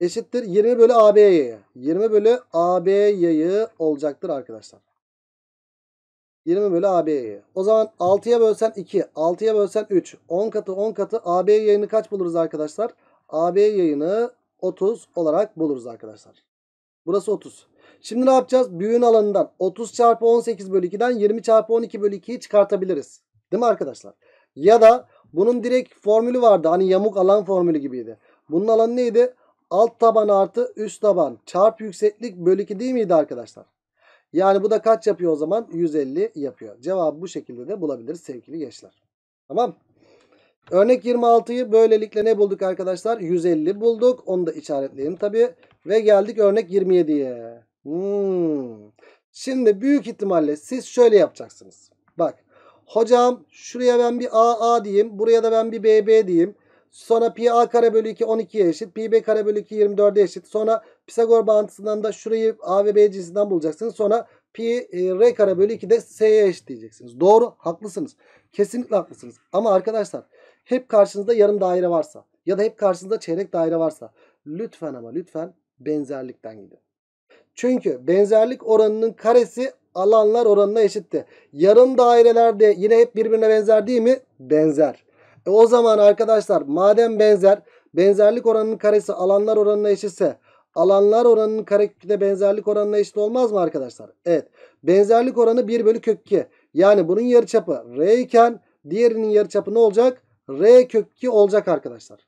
Eşittir 20 bölü AB yayı. 20 bölü AB yayı olacaktır arkadaşlar. 20 bölü AB yayı. O zaman 6'ya bölsen 2. 6'ya bölsen 3. 10 katı 10 katı AB yayını kaç buluruz arkadaşlar? AB yayını 30 olarak buluruz arkadaşlar. Burası 30. Şimdi ne yapacağız? Büyüğün alanından 30 çarpı 18 bölü 2'den 20 çarpı 12 bölü 2'yi çıkartabiliriz. Değil mi arkadaşlar? Ya da bunun direkt formülü vardı. Hani yamuk alan formülü gibiydi. Bunun alanı neydi? Alt taban artı üst taban çarpı yükseklik bölü 2 değil miydi arkadaşlar? Yani bu da kaç yapıyor o zaman? 150 yapıyor. Cevabı bu şekilde de bulabiliriz sevgili gençler. Tamam Örnek 26'yı böylelikle ne bulduk arkadaşlar? 150 bulduk. Onu da işaretleyelim tabii. Ve geldik örnek 27'ye. Hmm. Şimdi büyük ihtimalle siz şöyle yapacaksınız. Bak. Hocam şuraya ben bir AA diyeyim. Buraya da ben bir BB diyeyim. Sonra pi a kare bölü 2 12'ye eşit. Pi b kare bölü 2 24'e eşit. Sonra Pisagor bağıntısından da şurayı a ve b cinsinden bulacaksınız. Sonra pi e, r kare bölü 2 de s'ye eşit diyeceksiniz. Doğru haklısınız. Kesinlikle haklısınız. Ama arkadaşlar hep karşınızda yarım daire varsa ya da hep karşınızda çeyrek daire varsa lütfen ama lütfen benzerlikten gidin. Çünkü benzerlik oranının karesi alanlar oranına eşitti. Yarım dairelerde yine hep birbirine benzer değil mi? Benzer. E o zaman arkadaşlar madem benzer benzerlik oranının karesi alanlar oranına eşitse alanlar oranının kareküpüne benzerlik oranına eşit olmaz mı arkadaşlar? Evet. Benzerlik oranı 1 bölü kök 2. Yani bunun yarıçapı R iken diğerinin yarıçapı ne olacak? R kök 2 olacak arkadaşlar.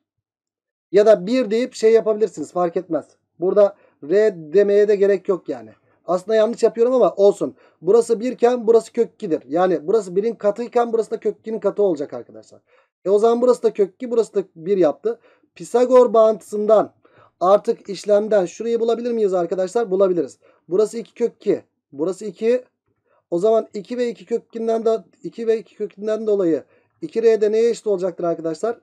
Ya da 1 deyip şey yapabilirsiniz fark etmez. Burada R demeye de gerek yok yani. Aslında yanlış yapıyorum ama olsun. Burası 1 iken burası kök 2'dir. Yani burası 1'in katı iken burası da kök 2'nin katı olacak arkadaşlar. E o zaman burası da kök 2 burası da 1 yaptı. Pisagor bağıntısından artık işlemden şurayı bulabilir miyiz arkadaşlar? Bulabiliriz. Burası 2 kök 2. Burası 2. O zaman 2 ve 2 kökinden de 2 ve 2 kökinden dolayı 2R de neye eşit olacaktır arkadaşlar?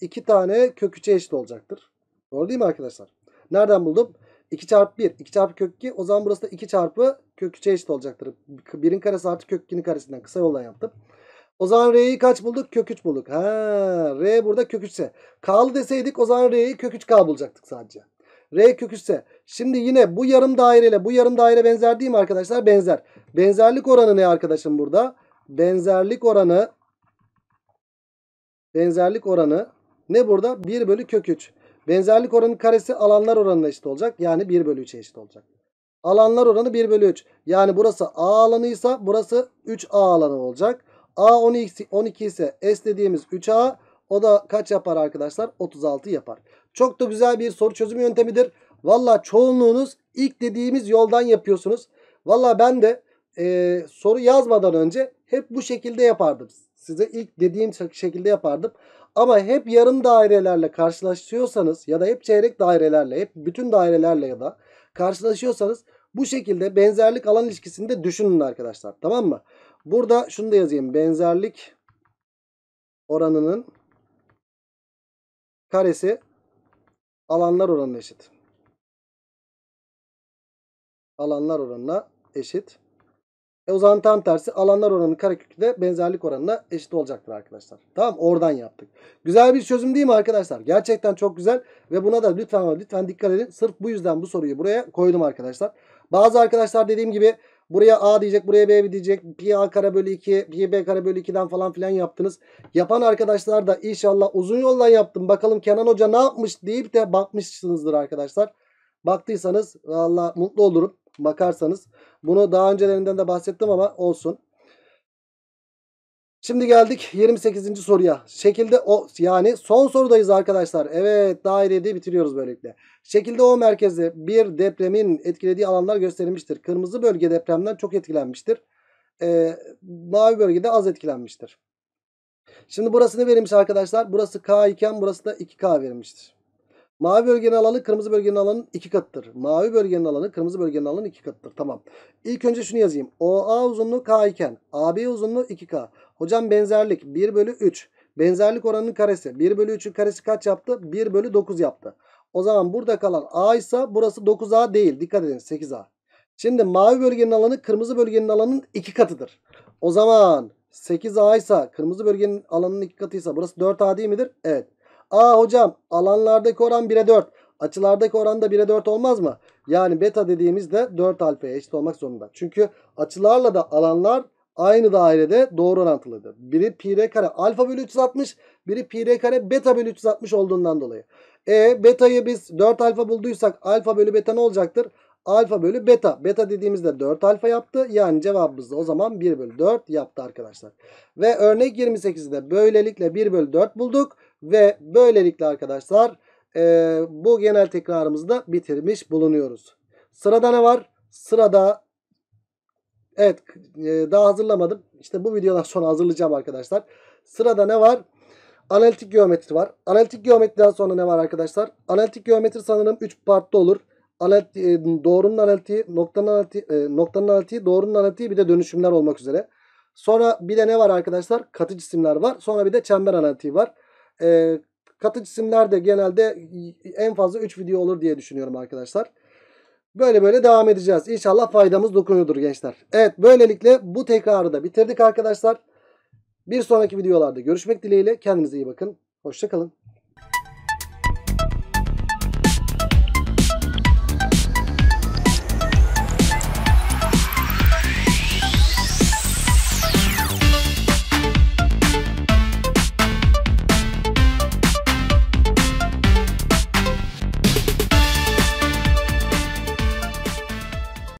2 tane kök 3'e eşit olacaktır. Doğru değil mi arkadaşlar? Nereden buldum? 2 çarpı 1. 2 çarpı kök 2. O zaman burası da 2 çarpı kök 3'e eşit olacaktır. 1'in karesi artı kök 2'nin karesinden kısa yoldan yaptım. O zaman R'yi kaç bulduk? Kök 3 bulduk. Ha, R burada kök 3 ise. K'lı deseydik o zaman R'yi kök 3K bulacaktık sadece. R kök 3 ise. Şimdi yine bu yarım daireyle bu yarım daire benzer değil mi arkadaşlar? Benzer. Benzerlik oranı ne arkadaşım burada? Benzerlik oranı Benzerlik oranı ne burada? 1 bölü kök 3. Benzerlik oranı karesi alanlar oranına eşit olacak. Yani 1 bölü 3'e eşit olacak. Alanlar oranı 1 bölü 3. Yani burası A alanıysa burası 3A alanı olacak. A 12 ise S dediğimiz 3A. O da kaç yapar arkadaşlar? 36 yapar. Çok da güzel bir soru çözüm yöntemidir. Valla çoğunluğunuz ilk dediğimiz yoldan yapıyorsunuz. Valla ben de e, soru yazmadan önce hep bu şekilde yapardım size ilk dediğim şekilde yapardım. Ama hep yarım dairelerle karşılaşıyorsanız ya da hep çeyrek dairelerle, hep bütün dairelerle ya da karşılaşıyorsanız bu şekilde benzerlik alan ilişkisini de düşünün arkadaşlar. Tamam mı? Burada şunu da yazayım. Benzerlik oranının karesi alanlar oranına eşit. Alanlar oranına eşit. E o zaman tam tersi alanlar oranı karekökü de benzerlik oranına eşit olacaktır arkadaşlar. Tamam oradan yaptık. Güzel bir çözüm değil mi arkadaşlar? Gerçekten çok güzel ve buna da lütfen lütfen dikkat edin. Sırf bu yüzden bu soruyu buraya koydum arkadaşlar. Bazı arkadaşlar dediğim gibi Buraya A diyecek, buraya B diyecek. Pi A kare bölü 2, pi B kare bölü 2'den falan filan yaptınız. Yapan arkadaşlar da inşallah uzun yoldan yaptım. Bakalım Kenan Hoca ne yapmış deyip de bakmışsınızdır arkadaşlar. Baktıysanız valla mutlu olurum bakarsanız. Bunu daha öncelerinden de bahsettim ama olsun. Şimdi geldik 28. soruya. Şekilde o yani son sorudayız arkadaşlar. Evet daire de bitiriyoruz böylelikle. Şekilde o merkezi bir depremin etkilediği alanlar gösterilmiştir. Kırmızı bölge depremden çok etkilenmiştir. Ee, mavi bölgede az etkilenmiştir. Şimdi burasını verilmiş arkadaşlar? Burası K iken burası da 2K verilmiştir. Mavi bölgenin alanı kırmızı bölgenin alanının iki katıdır. Mavi bölgenin alanı kırmızı bölgenin alanının iki katıdır. Tamam. İlk önce şunu yazayım. OA uzunluğu K iken AB uzunluğu 2K. Hocam benzerlik 1 bölü 3. Benzerlik oranının karesi. 1 bölü 3'ün karesi kaç yaptı? 1 bölü 9 yaptı. O zaman burada kalan A ise burası 9A değil. Dikkat edin 8A. Şimdi mavi bölgenin alanı kırmızı bölgenin alanının iki katıdır. O zaman 8A ise kırmızı bölgenin alanının iki katıysa burası 4A değil midir? Evet. Aa hocam alanlardaki oran 1'e 4. Açılardaki oran da 1'e 4 olmaz mı? Yani beta dediğimizde 4 alfaya eşit olmak zorunda. Çünkü açılarla da alanlar aynı dairede doğru orantılıdır. Biri pi r kare alfa bölü 360, biri pi r kare beta bölü 360 olduğundan dolayı. E beta'yı biz 4 alfa bulduysak alfa bölü beta ne olacaktır? Alfa bölü beta. Beta dediğimizde 4 alfa yaptı. Yani cevabımız da o zaman 1 bölü 4 yaptı arkadaşlar. Ve örnek 28'de böylelikle 1 bölü 4 bulduk. Ve böylelikle arkadaşlar e, bu genel tekrarımızı da bitirmiş bulunuyoruz. Sırada ne var? Sırada evet e, daha hazırlamadım. İşte bu videodan sonra hazırlayacağım arkadaşlar. Sırada ne var? Analitik geometri var. Analitik geometriden sonra ne var arkadaşlar? Analitik geometri sanırım 3 partta olur. Analiti, e, doğrunun analitiği, noktanın analitiği, e, noktanın analitiği, doğrunun analitiği bir de dönüşümler olmak üzere. Sonra bir de ne var arkadaşlar? Katı cisimler var. Sonra bir de çember analitiği var. E, ee, katı cisimler de genelde en fazla 3 video olur diye düşünüyorum arkadaşlar. Böyle böyle devam edeceğiz. İnşallah faydamız dokunuyordur gençler. Evet böylelikle bu tekrarı da bitirdik arkadaşlar. Bir sonraki videolarda görüşmek dileğiyle. Kendinize iyi bakın. Hoşçakalın.